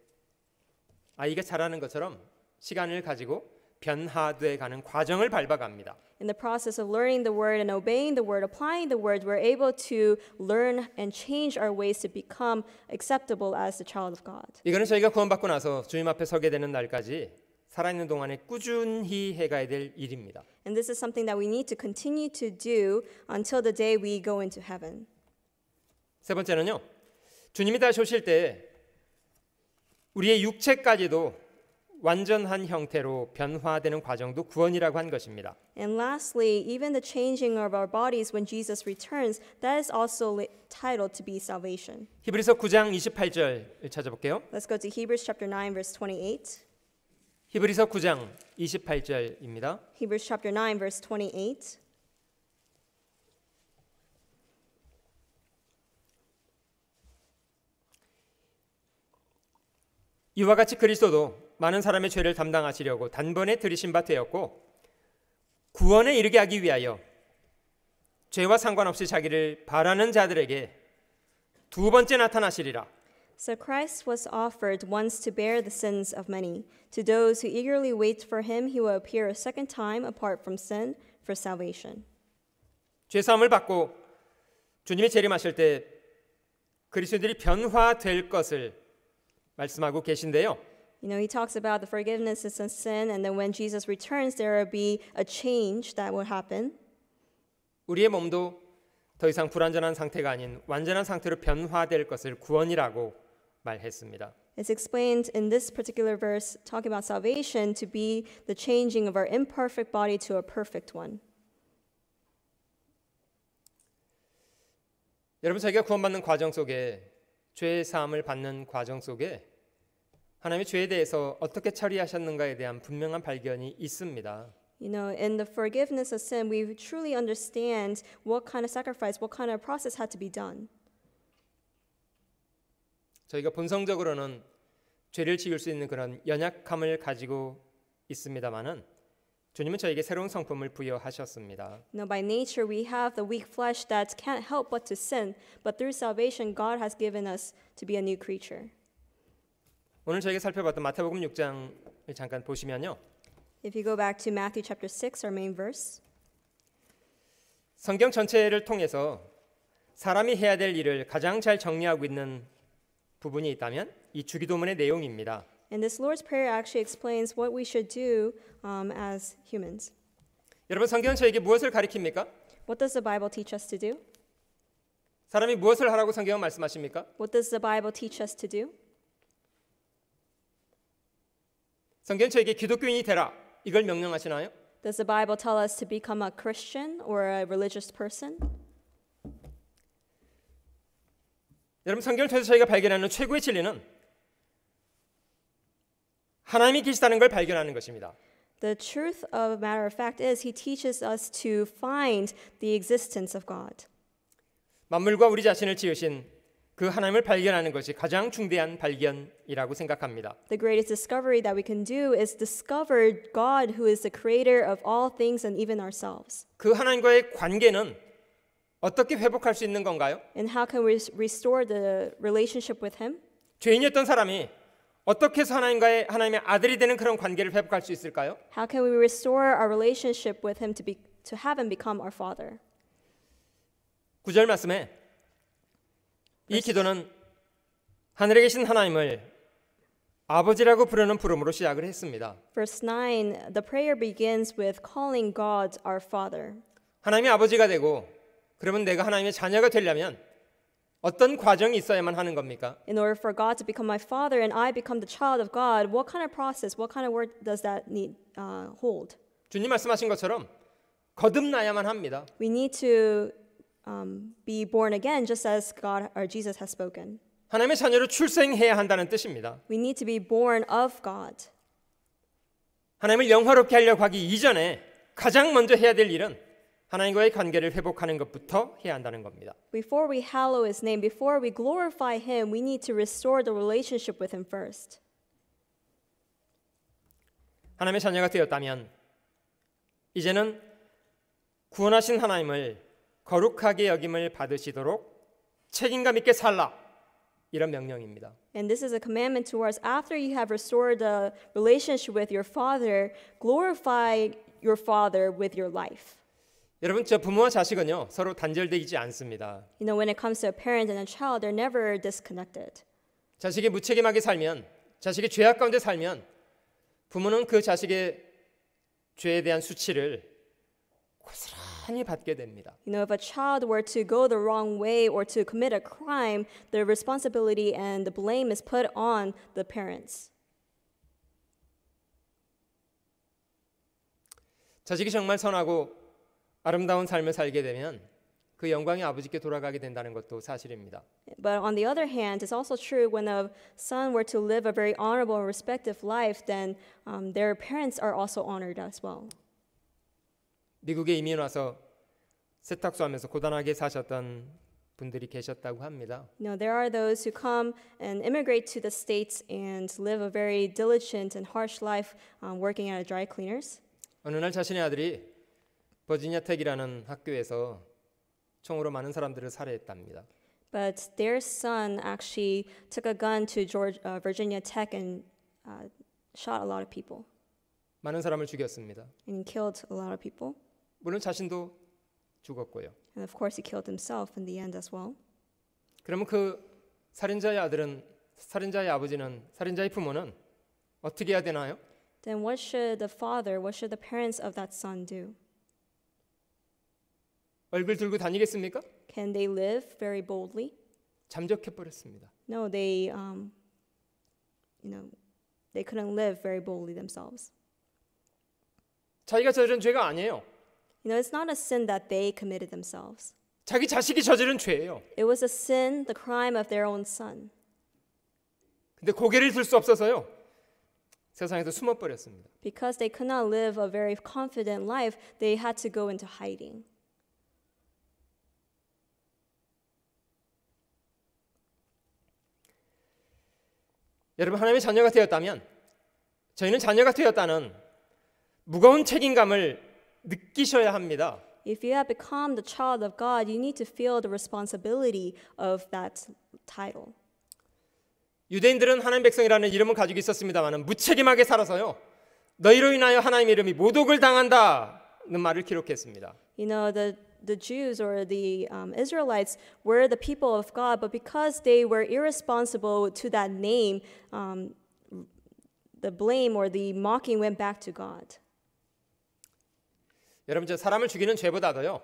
아이가 잘하는 것처럼 시간을 가지고 변화돼 가는 과정을 밟아갑니다.
In the process of learning the word and obeying the word, applying the word, we're able to learn and change our ways to become acceptable as the child of God.
이거는 저희가 구원받고 나서 주님 앞에 서게 되는 날까지 살아있는 동안에 꾸준히 해가야 될 일입니다.
And this is something that we need to continue to do until the day we go into heaven.
세 번째는요. 주님이 다시 오실 때 우리의 육체까지도 완전한 형태로 변화되는 과정도 구원이라고 한 것입니다.
And lastly, even the changing of our bodies when Jesus returns, that is also titled to be salvation.
히브리서 9장 28절 찾아볼게요.
Let's go to Hebrews chapter 9 verse 28.
히브리서 9장 28절입니다.
Hebrews chapter 9 verse 28.
이와 같이 그리스도도 많은 사람의 죄를 담당하시려고 단번에 들이신 바 되었고 구원에 이르게 하기 위하여 죄와 상관없이 자기를 바라는 자들에게 두 번째 나타나시리라.
So Christ was offered once to bear the sins of many. To those who eagerly wait for him, he will appear a second time apart from sin for salvation.
죄 사함을 받고 주님이 재림하실 때 그리스도인들이 변화될 것을 말씀하고 계신데요.
You know, he talks about the forgiveness is a sin, and then when Jesus returns, there will be a change that will happen.
우리의 몸도 더 이상 불완전한 상태가 아닌 완전한 상태로 변화될 것을 구원이라고 말했습니다.
It's explained in this particular verse talking about salvation to be the changing of our imperfect body to a perfect one.
여러분 저희가 구원받는 과정 속에 죄 사함을 받는 과정 속에 하나님의 죄에 대해서 어떻게 처리하셨는가에 대한 분명한 발견이 있습니다.
You know, in the forgiveness of sin, we truly understand what kind of sacrifice, what kind of process had to be done.
저희가 본성적으로는 죄를 지을 수 있는 그런 연약함을 가지고 있습니다만은 주님은 저에게 새로운 성품을 부여하셨습니다.
Now by nature we have the weak flesh that can't help but to sin, but through salvation God has given us to be a new creature.
오늘 저희가 살펴봤던 마태복음 6장을 잠깐 보시면요.
If you go back to Matthew chapter 6 our main verse.
성경 전체를 통해서 사람이 해야 될 일을 가장 잘 정리하고 있는 부분이 있다면 이 주기도문의 내용입니다.
And this Lord's prayer actually explains what we should do um, as humans.
여러분 성경은 저에게 무엇을 가리킵니까?
What does the Bible teach us to do?
사람이 무엇을 하라고 성경은 말씀하십니까?
What does the Bible teach us to do?
성경 저에게 기독교인이 되라 이걸 명령하시나요?
Does the Bible tell us to become a Christian or a religious person?
여러분 성경을 통해서 저희가 발견하는 최고의 진리는 하나님이 계시다는 걸 발견하는 것입니다.
The truth of matter of fact is he teaches us to find the existence of God.
만물과 우리 자신을 지으신 그 하나님을 발견하는 것이 가장 중대한 발견이라고 생각합니다.
The greatest discovery that we can do is discover God who is the creator of all things and even ourselves.
그 하나님과의 관계는 어떻게 회복할 수 있는 건가요?
And how can we restore the relationship with him?
죄인이었던 사람이 어떻게 해서 하나님과의 하나님의 아들이 되는 그런 관계를 회복할 수 있을까요?
How can we restore our relationship with him to be to have him become our father?
구절 말씀에 이 기도는 하늘에 계신 하나님을 아버지라고 부르는 부름으로 시작을 했습니다.
Verse 9 The prayer begins with calling God our father.
하나님이 아버지가 되고 그러면 내가 하나님의 자녀가 되려면 어떤 과정이 있어야만 하는 겁니까?
In order for God to become my father and I become the child of God, what kind of process, what kind of word does that need uh, hold?
주님 말씀하신 것처럼 거듭나야만
합니다. We need to um, be born again just as God or Jesus has spoken.
하나님의 자녀로 출생해야 한다는 뜻입니다.
We need to be born of God.
하나님을 영화롭게 하려고 하기 이전에 가장 먼저 해야 될 일은 하나님과의 관계를 회복하는 것부터 해야 한다는 겁니다.
Before we hallow his name, before we glorify him, we need to restore the relationship with him first.
하나님의 자녀가 되었다면 이제는 구원하신 하나님을 거룩하게 여김을 받으시도록 책임감 있게 살라. 이런 명령입니다.
And this is a commandment towards after you have restored the relationship with your father, glorify your father with your life.
여러분 저 부모와 자식은요 서로 단절되지 않습니다.
You know when it comes to a parent and a child, they're never disconnected.
자식이 무책임하게 살면, 자식이 죄악 가운데 살면 부모는 그 자식의 죄에 대한 수치를 고스란히 심판이 받게 됩니다.
You know, if a child were to go the wrong way or to commit a crime, the responsibility and the blame is put on the parents.
자식이 정말 선하고 아름다운 삶을 살게 되면 그 영광이 아버지께 돌아가게 된다는 것도 사실입니다.
But on the other hand, it's also true when a son were to live a very honorable and respectful life, then um, their parents are also honored as well.
미국에 이민 와서 세탁소 하면서 고단하게 사셨던 분들이 계셨다고 합니다.
No, there are those who come and immigrate to the states and live a very diligent and harsh life um, working at a dry cleaners.
어느 날 자신의 아들이 버지니아 텍이라는 학교에서 총으로 많은 사람들을 살해했답니다.
But their son actually took a gun to George, uh, Virginia Tech and uh, shot a lot of people.
많은 사람을 죽였습니다.
And killed a lot of people.
물론 자신도 죽었고요.
And of course he killed himself in the end as well.
그러면 그 살인자의 아들은 살인자의 아버지는 살인자의 부모는 어떻게 해야 되나요?
Then what should the father, what should the parents of that son do?
얼굴 들고 다니겠습니까?
Can they live very boldly?
잠적해 버렸습니다.
No, they um you know they couldn't live very boldly themselves.
자기가 저지른 죄가 아니에요.
You know, it's not a sin that they committed themselves. 자기 자식이 저지른 죄예요. It was a sin, the crime of their own son.
근데 고개를 들 수 없어서요. 세상에서 숨어 버렸습니다.
Because they could not live a very confident life, they had to go into hiding.
여러분 하나님의 자녀가 되었다면 저희는 자녀가 되었다는 무거운 책임감을 느끼셔야
합니다. If you have become the child of God, you need to feel the responsibility of that title.
유대인들은 하나님 백성이라는 이름을 가지고 있었습니다만은 무책임하게 살아서요. 너희로 인하여 하나님의 이름이 모독을 당한다는 말을 기록했습니다.
You know the the Jews or the um, Israelites were the people of God, but because they were irresponsible to that name, um, the blame or the mocking went back to God.
여러분 저 사람을 죽이는 죄보다도요.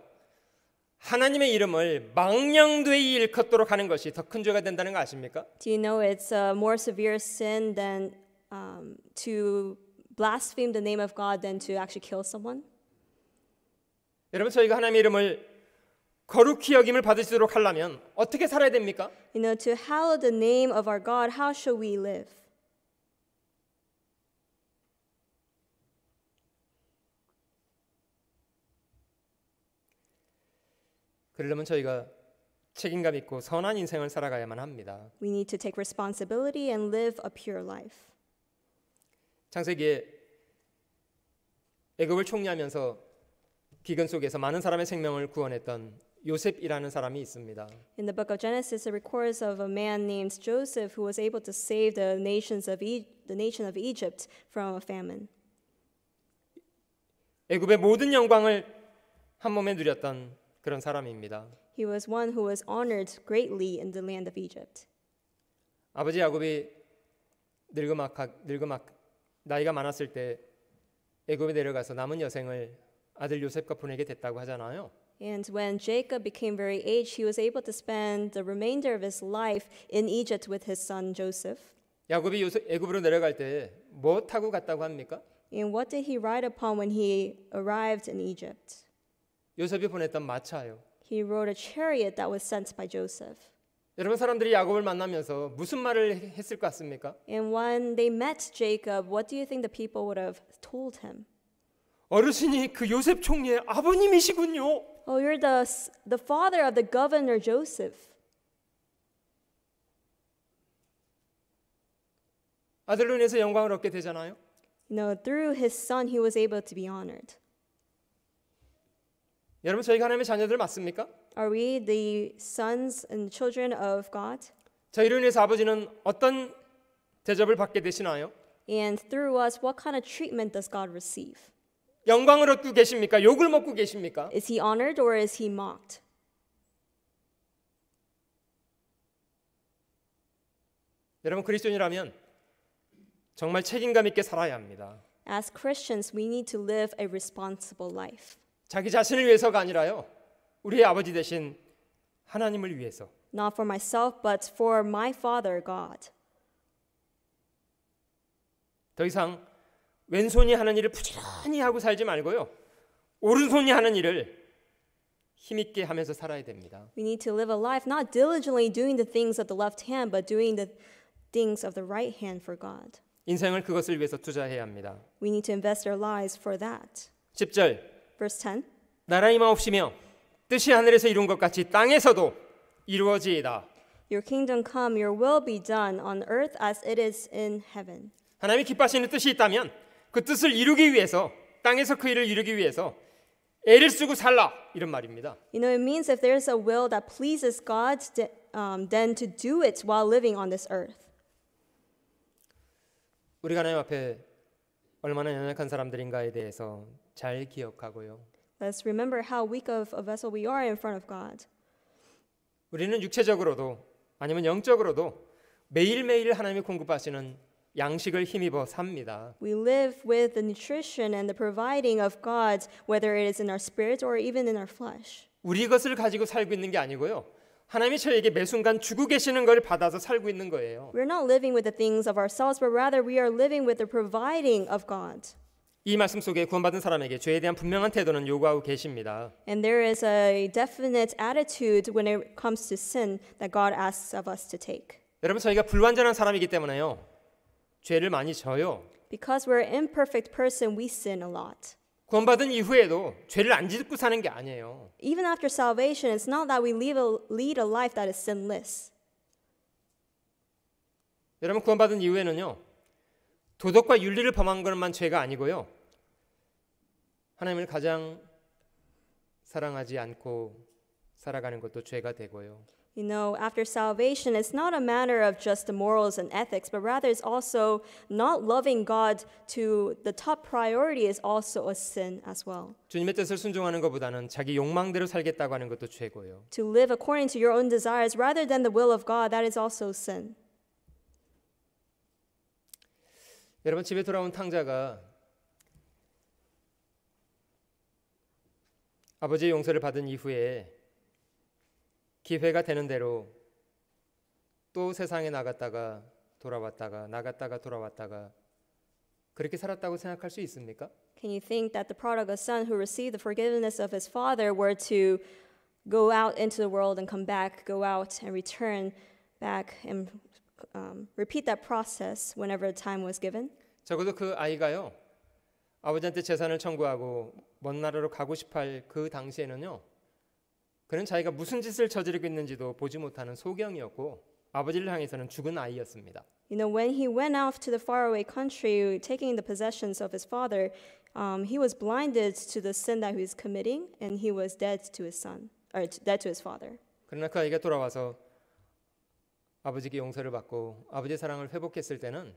하나님의 이름을 망령되이 일컫도록 하는 것이 더 큰 죄가 된다는 거 아십니까?
Do you know it's a more severe sin than um, to blaspheme the name of God than to actually kill someone?
여러분 저희가 하나님의 이름을 거룩히 여김을 받으시도록 하려면 어떻게 살아야 됩니까?
You know, to hallow the name of our God, how should we live?
그러려면 저희가 책임감 있고 선한 인생을 살아가야만 합니다.
We need to take responsibility and live a pure life.
창세기에 애굽을 총리하면서 비근 속에서 많은 사람의 생명을 구원했던 요셉이라는 사람이 있습니다.
In the book of Genesis, it records of a man named Joseph who was able to save the nations of e- the nation of Egypt from a famine.
애굽의 모든 영광을 한 몸에 누렸던 그런 사람입니다.
He was one who was honored greatly in the land of Egypt.
아버지 야곱이 늙음악 늙음악 나이가 많았을 때 애굽에 내려가서 남은 여생을 아들 요셉과 보내게 됐다고 하잖아요.
And when Jacob became very aged, he was able to spend the remainder of his life in Egypt with his son Joseph.
야곱이 요셉 애굽으로 내려갈 때뭐 타고 갔다고 합니까?
And what did he ride upon when he arrived in Egypt?
요셉이 보냈던 마차요.
He rode a chariot that was sent by Joseph.
여러분 사람들이 야곱을 만나면서 무슨 말을 했을 것 같습니까?
And when they met Jacob, what do you think the people would have told him? 어르신이 그 요셉 총리의 아버님이시군요. Oh, you're the the father of the governor Joseph.
아들로 인해서 영광을 얻게 되잖아요.
You know, through his son, he was able to be honored.
여러분 저희가 하나님의 자녀들 맞습니까?
Are we the sons and children of God?
저희로 인해서 아버지는 어떤 대접을 받게 되시나요?
And through us, what kind of treatment does God receive? 영광을 얻고 계십니까? 욕을 먹고 계십니까? Is he honored or is he mocked?
여러분 그리스도인이라면 정말 책임감 있게 살아야 합니다.
As Christians, we need to live a responsible life.
자기 자신을 위해서가 아니라요. 우리의 아버지 대신 하나님을 위해서.
Not for myself, but for my Father God.
더 이상 왼손이 하는 일을 부지런히 하고 살지 말고요. 오른손이 하는 일을 힘 있게 하면서 살아야 됩니다.
We need to live a life not diligently doing the things of the left hand, but doing the things of the right hand for God.
인생을 그것을 위해서 투자해야 합니다.
We need to invest our lives for that. 10절 verse 10.
나라 임하옵시며 뜻이 하늘에서 이룬 것 같이 땅에서도 이루어지이다.
Your kingdom come, your will be done on earth as it is in heaven.
하나님이 기뻐하시는 뜻이 있다면 그 뜻을 이루기 위해서 땅에서 그 일을 이루기 위해서 애를 쓰고 살라 이런 말입니다.
You know it means if there is a will that pleases God, um, then to do it while living on this earth.
우리가 하나님 앞에 얼마나 연약한 사람들인가에 대해서 잘 기억하고요.
Let's remember how weak of a vessel we are in front of God.
우리는 육체적으로도 아니면 영적으로도 매일매일 하나님이 공급하시는 양식을 힘입어 삽니다.
We live with the nutrition and the providing of God, whether it is in our spirit or even in our flesh.
우리 것을 가지고 살고 있는 게 아니고요. 하나님이 저에게 매 순간 주고 계시는 걸 받아서 살고 있는 거예요.
We're not living with the things of ourselves, but rather we are living with the providing of God.
이 말씀 속에 구원받은 사람에게 죄에 대한 분명한 태도는 요구하고 계십니다.
And there is a definite attitude when it comes to sin that God asks of us to take.
여러분 저희가 불완전한 사람이기 때문에요. 죄를 많이 져요.
Because we're an imperfect person, we sin a lot.
구원받은 이후에도 죄를 안 짓고 사는 게 아니에요.
Even after salvation, it's not that we live a, lead a life that is sinless.
여러분 구원받은 이후에는요. 도덕과 윤리를 범한 것만 죄가 아니고요. 하나님을 가장 사랑하지 않고 살아가는 것도 죄가 되고요.
You know, after salvation, it's not a matter of just the morals and ethics, but rather it's also not loving God to the top priority is also a sin as well.
주님의 뜻을 순종하는 것보다는 자기 욕망대로 살겠다고 하는 것도 죄고요.
To live according to your own desires rather than the will of God, that is also sin.
여러분 집에 돌아온 탕자가 아버지의 용서를 받은 이후에 기회가 되는 대로 또 세상에 나갔다가 돌아왔다가 나갔다가 돌아왔다가 그렇게 살았다고 생각할 수 있습니까?
Can you think that the prodigal son who received the forgiveness of his father were to go out into the world and come back, go out and return back and um, repeat that process whenever time was given?
적어도 그 아이가요. 아버지한테 재산을 청구하고 먼 나라로 가고 싶어 할 그 당시에는요. 그는 자기가 무슨 짓을 저지르고 있는지도 보지 못하는 소경이었고 아버지를 향해서는 죽은 아이였습니다.
You know, when he went off to the faraway country, taking the possessions of his father, um, he was blinded to the sin that he was committing, and he was dead to his son, or dead to his father.
그러나 그 아이가 돌아와서 아버지께 용서를 받고 아버지의 사랑을 회복했을 때는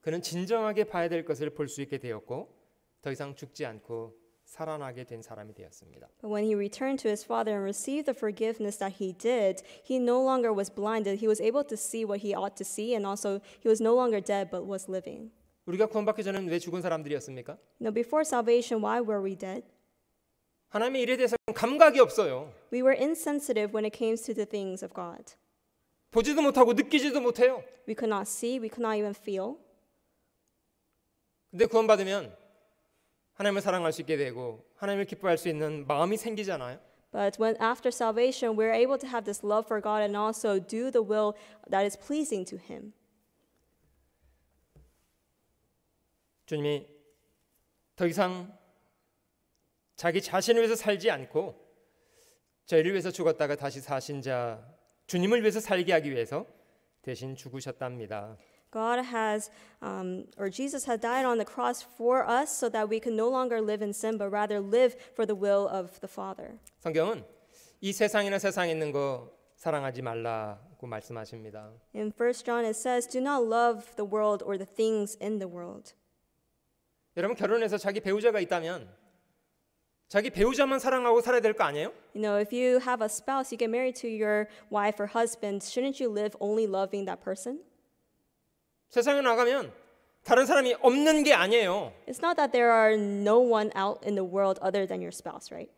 그는 진정하게 봐야 될 것을 볼 수 있게 되었고 더 이상 죽지 않고 살아나게 된 사람이
되었습니다. But when he returned to his father and received the forgiveness that he did, he no longer was blinded. He was able to see what he ought to see and also he was no longer dead but was living.
우리가 구원받기 전에는 왜 죽은 사람들이었습니까?
No, before salvation, why were we dead?
하나님의 일에 대해서 감각이 없어요.
We were insensitive when it came to the things of God.
보지도 못하고 느끼지도 못해요.
We could not see, we could not even feel.
근데 구원받으면 하나님을 사랑할 수 있게 되고 하나님을 기뻐할 수 있는 마음이 생기잖아요.
But when after salvation we're able to have this love for God and also do the will that is pleasing to him.
주님이 더 이상 자기 자신을 위해서 살지 않고 저희를 위해서 죽었다가 다시 사신 자 주님을 위해서 살게 하기 위해서 대신 죽으셨답니다.
God has, um, or Jesus has died on the cross for us so that we can no longer live in sin, but rather live for the will of the Father.
성경은 이 세상이나 세상에 있는 거 사랑하지 말라고 말씀하십니다.
In 1 John it says, "Do not love the world or the things in the world."
여러분 결혼해서 자기 배우자가 있다면 자기 배우자만 사랑하고 살아야 될 거 아니에요?
You know, if you have a spouse, you get married to your wife or husband, shouldn't you live only loving that person?
세상에 나가면 다른 사람이 없는 게 아니에요.
It's not that there are no one out in the world other than your spouse, right?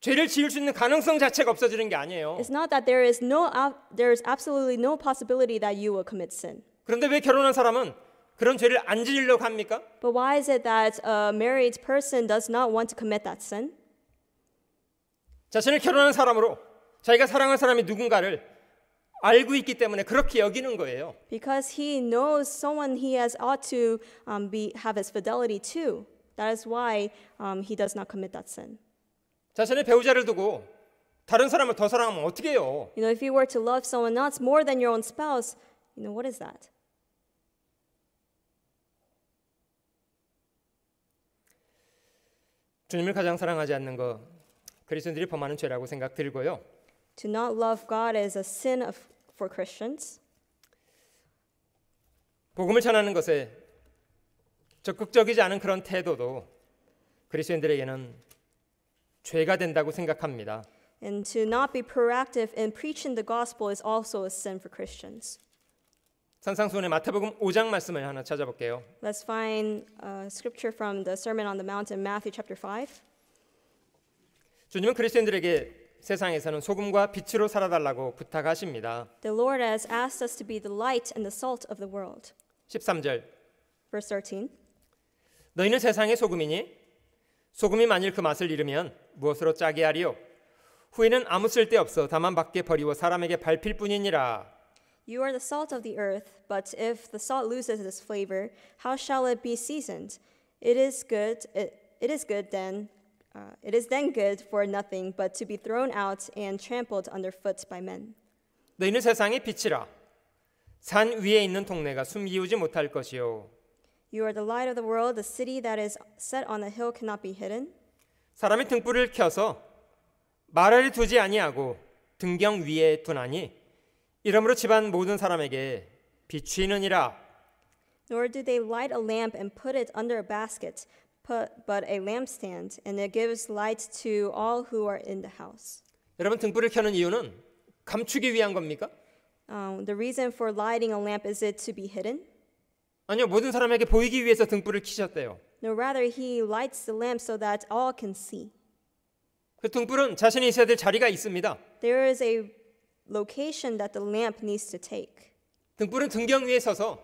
죄를 지을 수 있는 가능성 자체가 없어지는 게 아니에요. It's
not that there is no there is absolutely no possibility that you will commit sin.
그런데 왜 결혼한 사람은 그런 죄를 안 지으려고
합니까? But why is it that a married person does not want to commit that sin?
자신을 결혼한 사람으로 자기가 사랑한 사람이 누군가를 알고 있기 때문에 그렇게 여기는 거예요.
Because he knows someone he has ought to um, be have his fidelity to. That is why um, he does not commit that sin.
자신의 배우자를 두고 다른 사람을 더 사랑하면 어떻게 해요?
You know, if you were to love someone else more than your own spouse, you know what is that?
주님을 가장 사랑하지 않는 거 그리스도인들이 범하는 죄라고 생각 들고요.
To not love God is a sin of, for Christians.
복음을 전하는 것에 적극적이지 않은 그런 태도도 그리스도인들에게는 죄가 된다고 생각합니다.
And to not be proactive in preaching the gospel is also a sin for Christians.
산상수훈의 마태복음 5장 말씀을 하나 찾아볼게요.
Let's find a scripture from the Sermon on the Mount in Matthew chapter 5.
주님은 그리스도인들에게 세상에서는 소금과 빛으로 살아달라고 부탁하십니다.
The Lord has asked us to be the light and the salt of the world. 13절. Verse 13.
너희는 세상의 소금이니 소금이 만일 그 맛을 잃으면 무엇으로 짜게 하리요? 후에는 아무 쓸데 없어 다만 밖에 버리고 사람에게 밟힐 뿐이니라.
You are the salt of the earth, but if the salt loses its flavor, how shall it be seasoned? It is good. It, it is good then Uh, it is then good for nothing but to be thrown out and trampled underfoot by men.
너희는 세상의 빛이라. 산 위에 있는 동네가 숨기우지 못할 것이요.
You are the light of the world. The city that is set on a hill cannot be hidden.
사람이 등불을 켜서 두지 아니하고 등경 위에 두나니 이러므로 집안 모든 사람에게
Nor do they light a lamp and put it under a basket, put but a lampstand, and it gives light to all who are in the house.
여러분 등불을 켜는 이유는 감추기 위한 겁니까?
Um, the reason for lighting a lamp is it to be hidden?
아니요, 모든 사람에게 보이기 위해서 등불을 켜셨대요.
No, rather he lights the lamp so that all can see.
그 등불은 자신이 있어야 될 자리가 있습니다.
There is a location that the lamp needs to take.
등불은 등경 위에 서서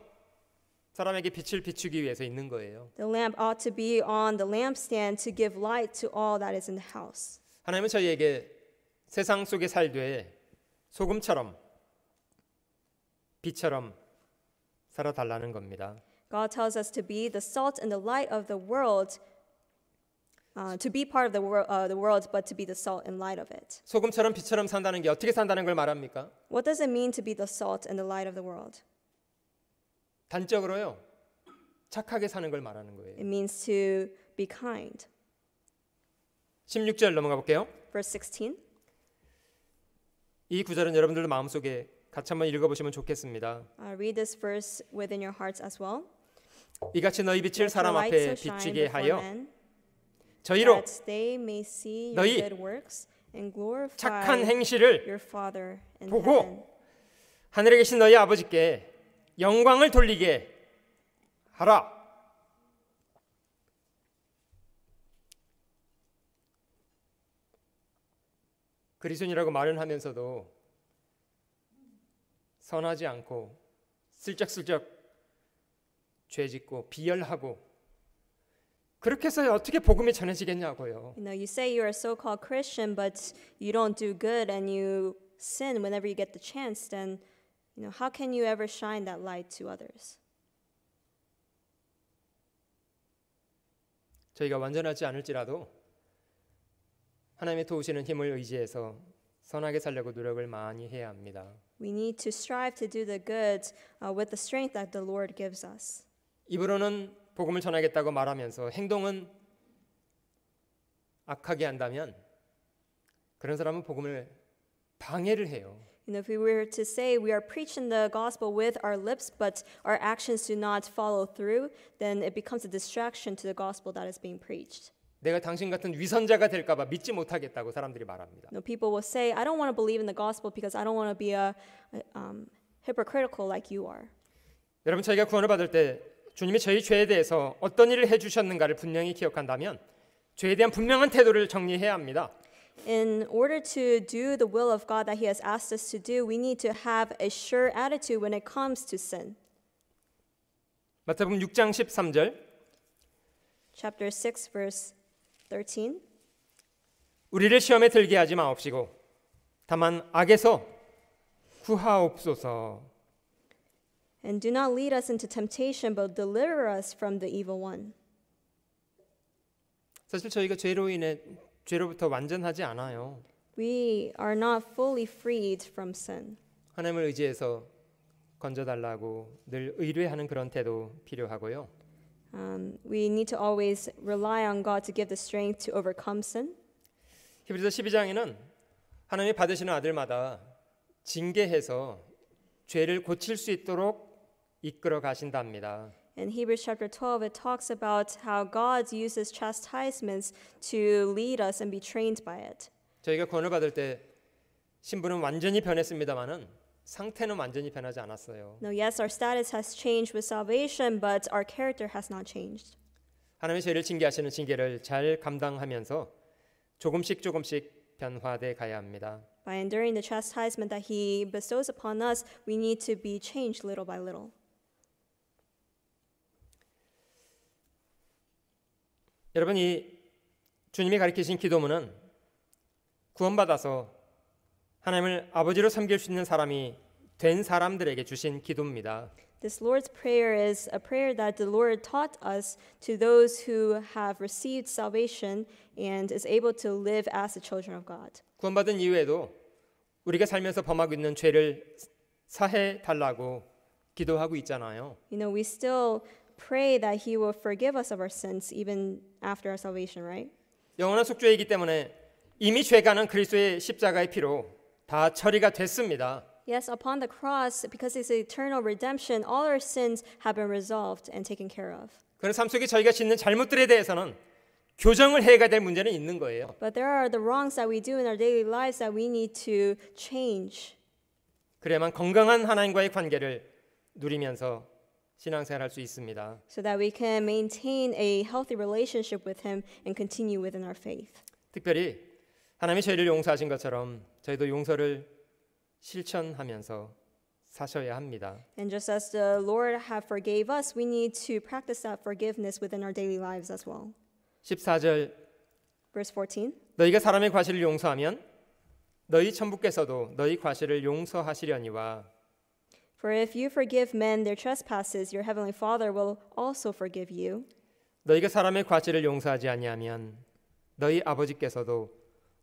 사람에게 빛을 비추기 위해서 있는 거예요.
The lamp ought to be on the lampstand to give light to all that is in the house.
하나님은 저희에게 세상 속에 살되 소금처럼 빛처럼 살아달라는 겁니다.
God tells us to be the salt and the light of the world. Uh, to be part of the world, uh, the world, but to be the salt and light of it.
소금처럼 빛처럼 산다는 게 어떻게 산다는 걸 말합니까?
What does it mean to be the salt and the light of the world?
단적으로요. 착하게 사는 걸 말하는 거예요.
It means to be kind.
16절 넘어가 볼게요.
Verse 16.
이 구절은 여러분들도 마음속에 같이 한번 읽어 보시면 좋겠습니다.
u uh, read this verse within your hearts as well.
이같이 너희 빛을 사람 앞에 비추게 하여 저희로
너희 착한 행실을 보고
하늘에 계신 너희 아버지께 영광을 돌리게 하라. 그리스도인이라고 말은 하면서도 선하지 않고 슬쩍슬쩍 죄짓고 비열하고 그렇게 해서 어떻게 복음이 전해지겠냐고요. You
know, you say you're a so-called Christian, but you don't do good and you sin whenever you get the chance. Then You know, how can you ever shine that light to others?
저희가 완전하지 않을지라도 하나님의 도우시는 힘을 의지해서 선하게 살려고 노력을 많이 해야 합니다.
We need to strive to do the good uh, with the strength that the Lord gives us.
입으로는 복음을 전하겠다고 말하면서 행동은 악하게 한다면 그런 사람은 복음을 방해를 해요.
You if we were to say we are preaching the gospel with our lips, but our actions do not follow through, then it becomes a distraction to the gospel that is being preached.
내가 당신 같은 위선자가 될까봐 믿지 못하겠다고 사람들이 말합니다.
You people will say, I don't want to believe in the gospel because I don't want to be a, um, hypocritical like you are.
여러분 저희가 구원을 받을 때 주님이 저희 죄에 대해서 어떤 일을 해 주셨는가를 분명히 기억한다면 죄에 대한 분명한 태도를 정리해야 합니다
in order to do the will of God that He has asked us to do, we need to have a sure attitude when it comes to sin.
마태복음 6장 13절.
Chapter 6 verse 13.
우리를 시험에 들게 하지 마옵시고 다만 악에서 구하옵소서.
And do not lead us into temptation, but deliver us from the evil one.
사실 저희가 죄로 인해 죄로부터 완전하지 않아요.
We are not fully freed from sin.
하나님을 의지해서 건져달라고 늘 의뢰하는 그런 태도 필요하고요.
Um, we need to always rely on God to give the strength to overcome sin.
히브리서 12장에는 하나님이 받으시는 아들마다 징계해서 죄를 고칠 수 있도록 이끌어 가신답니다.
in Hebrews chapter 12, it talks about how God uses chastisements to lead us and be trained by it.
저희가 권을 받을 때 신분은 완전히 변했습니다만은 상태는 완전히 변하지 않았어요.
No, yes, our status has changed with salvation, but our character has not changed.
징계하시는 징계를 잘 감당하면서 조금씩 조금씩 변화돼 가야 합니다.
By enduring the chastisement that He bestows upon us, we need to be changed little by little.
여러분 이 주님이 가르치신 기도문은 구원받아서 하나님을 아버지로 섬길 수 있는 사람이 된 사람들에게 주신 기도입니다.
This Lord's Prayer is a prayer that the Lord taught us to those who have received salvation and is able to live as the children of God.
구원받은 이후에도 우리가 살면서 범하고 있는 죄를 사해 달라고 기도하고 있잖아요.
You know, we still pray that he will forgive us of our sins even after our salvation, right?
영원한 속죄이기 때문에 이미 죄가는 그리스도의 십자가의 피로 다 처리가 됐습니다.
Yes, upon the cross, because it's eternal redemption, all our sins have been resolved and taken care of.
그런 삶 속에 저희가 짓는 잘못들에 대해서는 교정을 해야 될 문제는 있는 거예요.
But there are the wrongs that we do in our daily lives that we need to change.
그래야만 건강한 하나님과의 관계를 누리면서 신앙생활할 수 있습니다.
so that we can maintain a healthy relationship with Him and continue within our faith.
특별히 하나님이 저희를 용서하신 것처럼 저희도 용서를 실천하면서 사셔야 합니다.
And just as the Lord have forgave us, we need to practice that forgiveness within our daily lives as well.
14절 Verse 14. 너희가 사람의 과실을 용서하면 너희 천부께서도 너희 과실을 용서하시려니와
For if you forgive men their trespasses, your heavenly Father will also forgive you.
너희가 사람의 과실을 용서하지 아니하면 너희 아버지께서도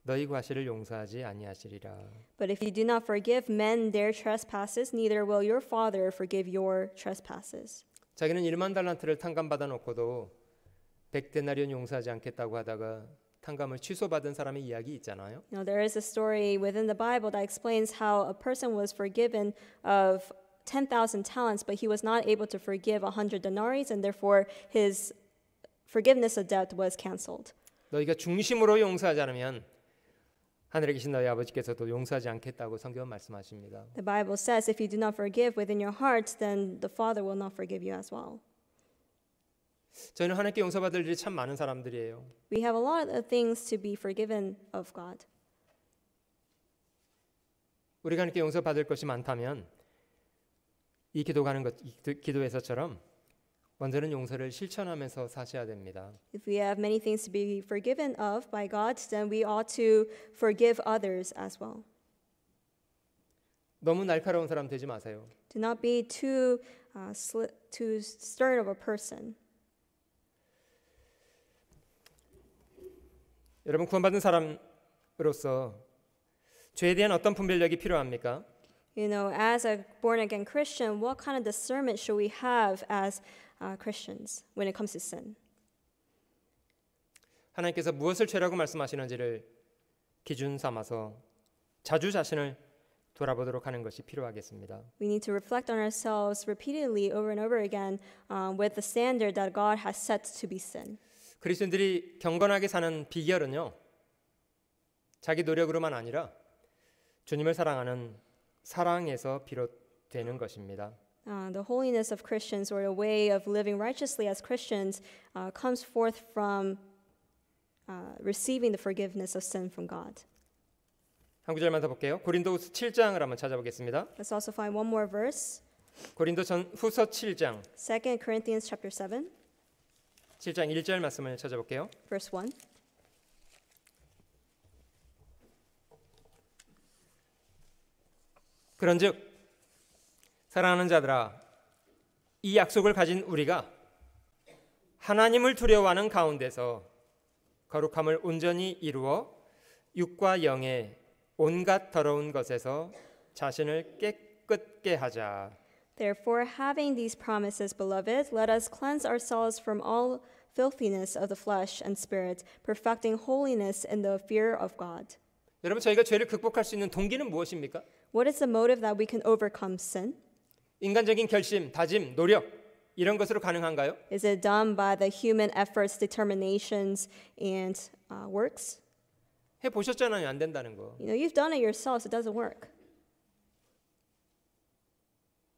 너희 과실을 용서하지 아니하시리라.
But if you do not forgive men their trespasses, neither will your Father forgive your trespasses.
자기는 1만 달란트를 놓고도 용서하지 않겠다고 하다가 탕감을 취소받은 사람의 이야기 있잖아요.
there is a story within the Bible that explains how a person was forgiven of 10,000 talents, but he was not able to forgive 100 denarii, and therefore his forgiveness of debt was cancelled.
너희가 중심으로 용서하지 않으면 하늘에 계신 너희 아버지께서도 용서하지 않겠다고 성경은 말씀하십니다.
The Bible says if you do not forgive within your hearts then the Father will not forgive you as well.
저희는 하나님께 용서받을 일이 참 많은 사람들이에요.
We have a lot of things to be forgiven of God.
우리가 하나님께 용서받을 것이 많다면 이 기도하는 것 기도에서처럼 완전한 용서를 실천하면서 사셔야 됩니다.
If we have many things to be forgiven of by God, then we ought to forgive others as well.
너무 날카로운 사람 되지 마세요.
Do not be too uh, sli- too stern of a person.
여러분 구원받은 사람으로서 죄에 대한 어떤 분별력이 필요합니까?
you know, as a born again Christian, what kind of discernment should we have as uh, Christians when it comes to sin?
하나님께서 무엇을 죄라고 말씀하시는지를 기준 삼아서 자주 자신을 돌아보도록 하는 것이 필요하겠습니다.
We need to reflect on ourselves repeatedly over and over again um, with the standard that God has set to be sin.
그리스도인들이 경건하게 사는 비결은요. 자기 노력으로만 아니라 주님을 사랑하는 사랑에서 비롯되는 것입니다.
Uh, the holiness of Christians or the way of living righteously as Christians uh, comes forth from uh, receiving the forgiveness of sin from God.
한 구절만 더 볼게요. 고린도후서 7장을 한번 찾아보겠습니다.
Let's also find one more verse.
고린도전후서 7장.
2 Corinthians chapter 7.
7장 1절 말씀을 찾아볼게요. Verse 1. 그런즉 사랑하는 자들아 이 약속을 가진 우리가 하나님을 두려워하는 가운데서 거룩함을 온전히 이루어 육과 영의 온갖 더러운 것에서 자신을 깨끗게 하자.
Therefore, having these promises, beloved, let us cleanse ourselves from all filthiness of the flesh and spirit, perfecting holiness in the fear of God.
여러분 저희가 죄를 극복할 수 있는 동기는 무엇입니까?
What is the motive that we can overcome sin?
인간적인 결심, 다짐, 노력 이런 것으로 가능한가요?
Is it done by the human efforts, determinations, and uh, works? 해 보셨잖아요,
안 된다는 거.
You know, you've done it yourself, so it doesn't work.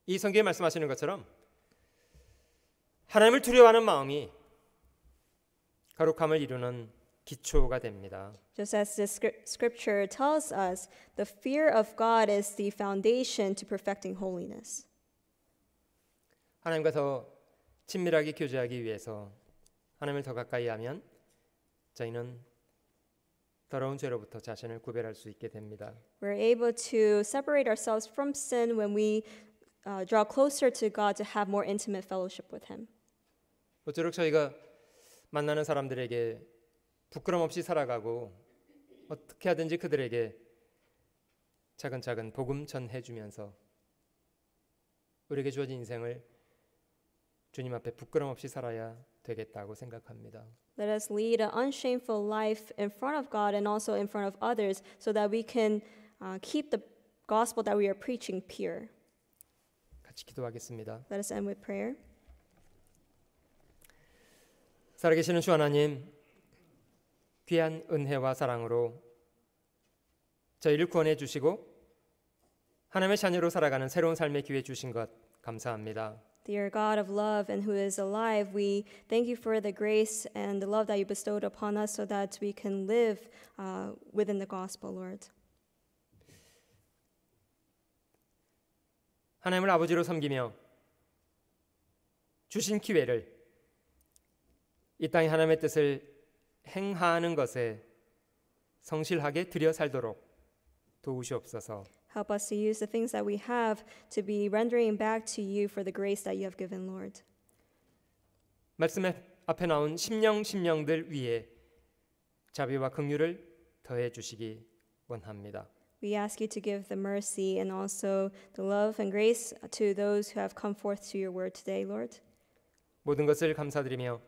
이 성경에 말씀하시는 것처럼 하나님을 두려워하는 마음이 거룩함을 이루는 기초가 됩니다.
Just as the scripture tells us, the fear of God is the foundation to perfecting holiness.
하나님과 더 친밀하게 교제하기 위해서 하나님을 더 가까이 하면 저희는 더러운 죄로부터 자신을 구별할 수 있게 됩니다.
We're able to separate ourselves from sin when we uh, draw closer to God to have more intimate fellowship with Him.
어쩌록 저희가 만나는 사람들에게 부끄럼 없이 살아가고 어떻게 하든지 그들에게 차근차근 복음 전해 주면서 우리에게 주어진 인생을 주님 앞에 부끄럼 없이 살아야 되겠다고 생각합니다.
Let us lead an unshameful life in front of God and also in front of others so that we can uh, keep the gospel that we are preaching pure.
같이 기도하겠습니다.
Let us end with prayer.
살아계시는 주 하나님 귀한 은혜와 사랑으로 저희를 구원해 주시고 하나님의 자녀로 살아가는 새로운 삶의 기회 주신 것 감사합니다.
Dear God of love and who is alive, we thank you for the grace and the love that you bestowed upon us so that we can live uh, within the gospel, Lord.
하나님을 아버지로 섬기며 주신 기회를 이 땅의 하나님의 뜻을 행하는 것에 성실하게 들여 살도록 도우시옵소서.
Help us to use the things that we have to be rendering back to you for the grace that you have given, Lord.
말씀에 앞에 나온 심령 심령들 위에 자비와 긍휼을 더해 주시기 원합니다.
We ask you to give the mercy and also the love and grace to those who have come forth to your word today, Lord.
모든 것을 감사드리며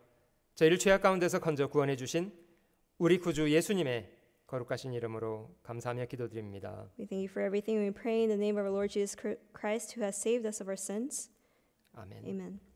저희를 죄악 가운데서 건져 구원해 주신 우리 구주 예수님의 거룩하신 이름으로 감사하며 기도드립니다.
We thank you for everything we pray in the name of our Lord Jesus Christ who has saved us of our sins. 아멘. Amen.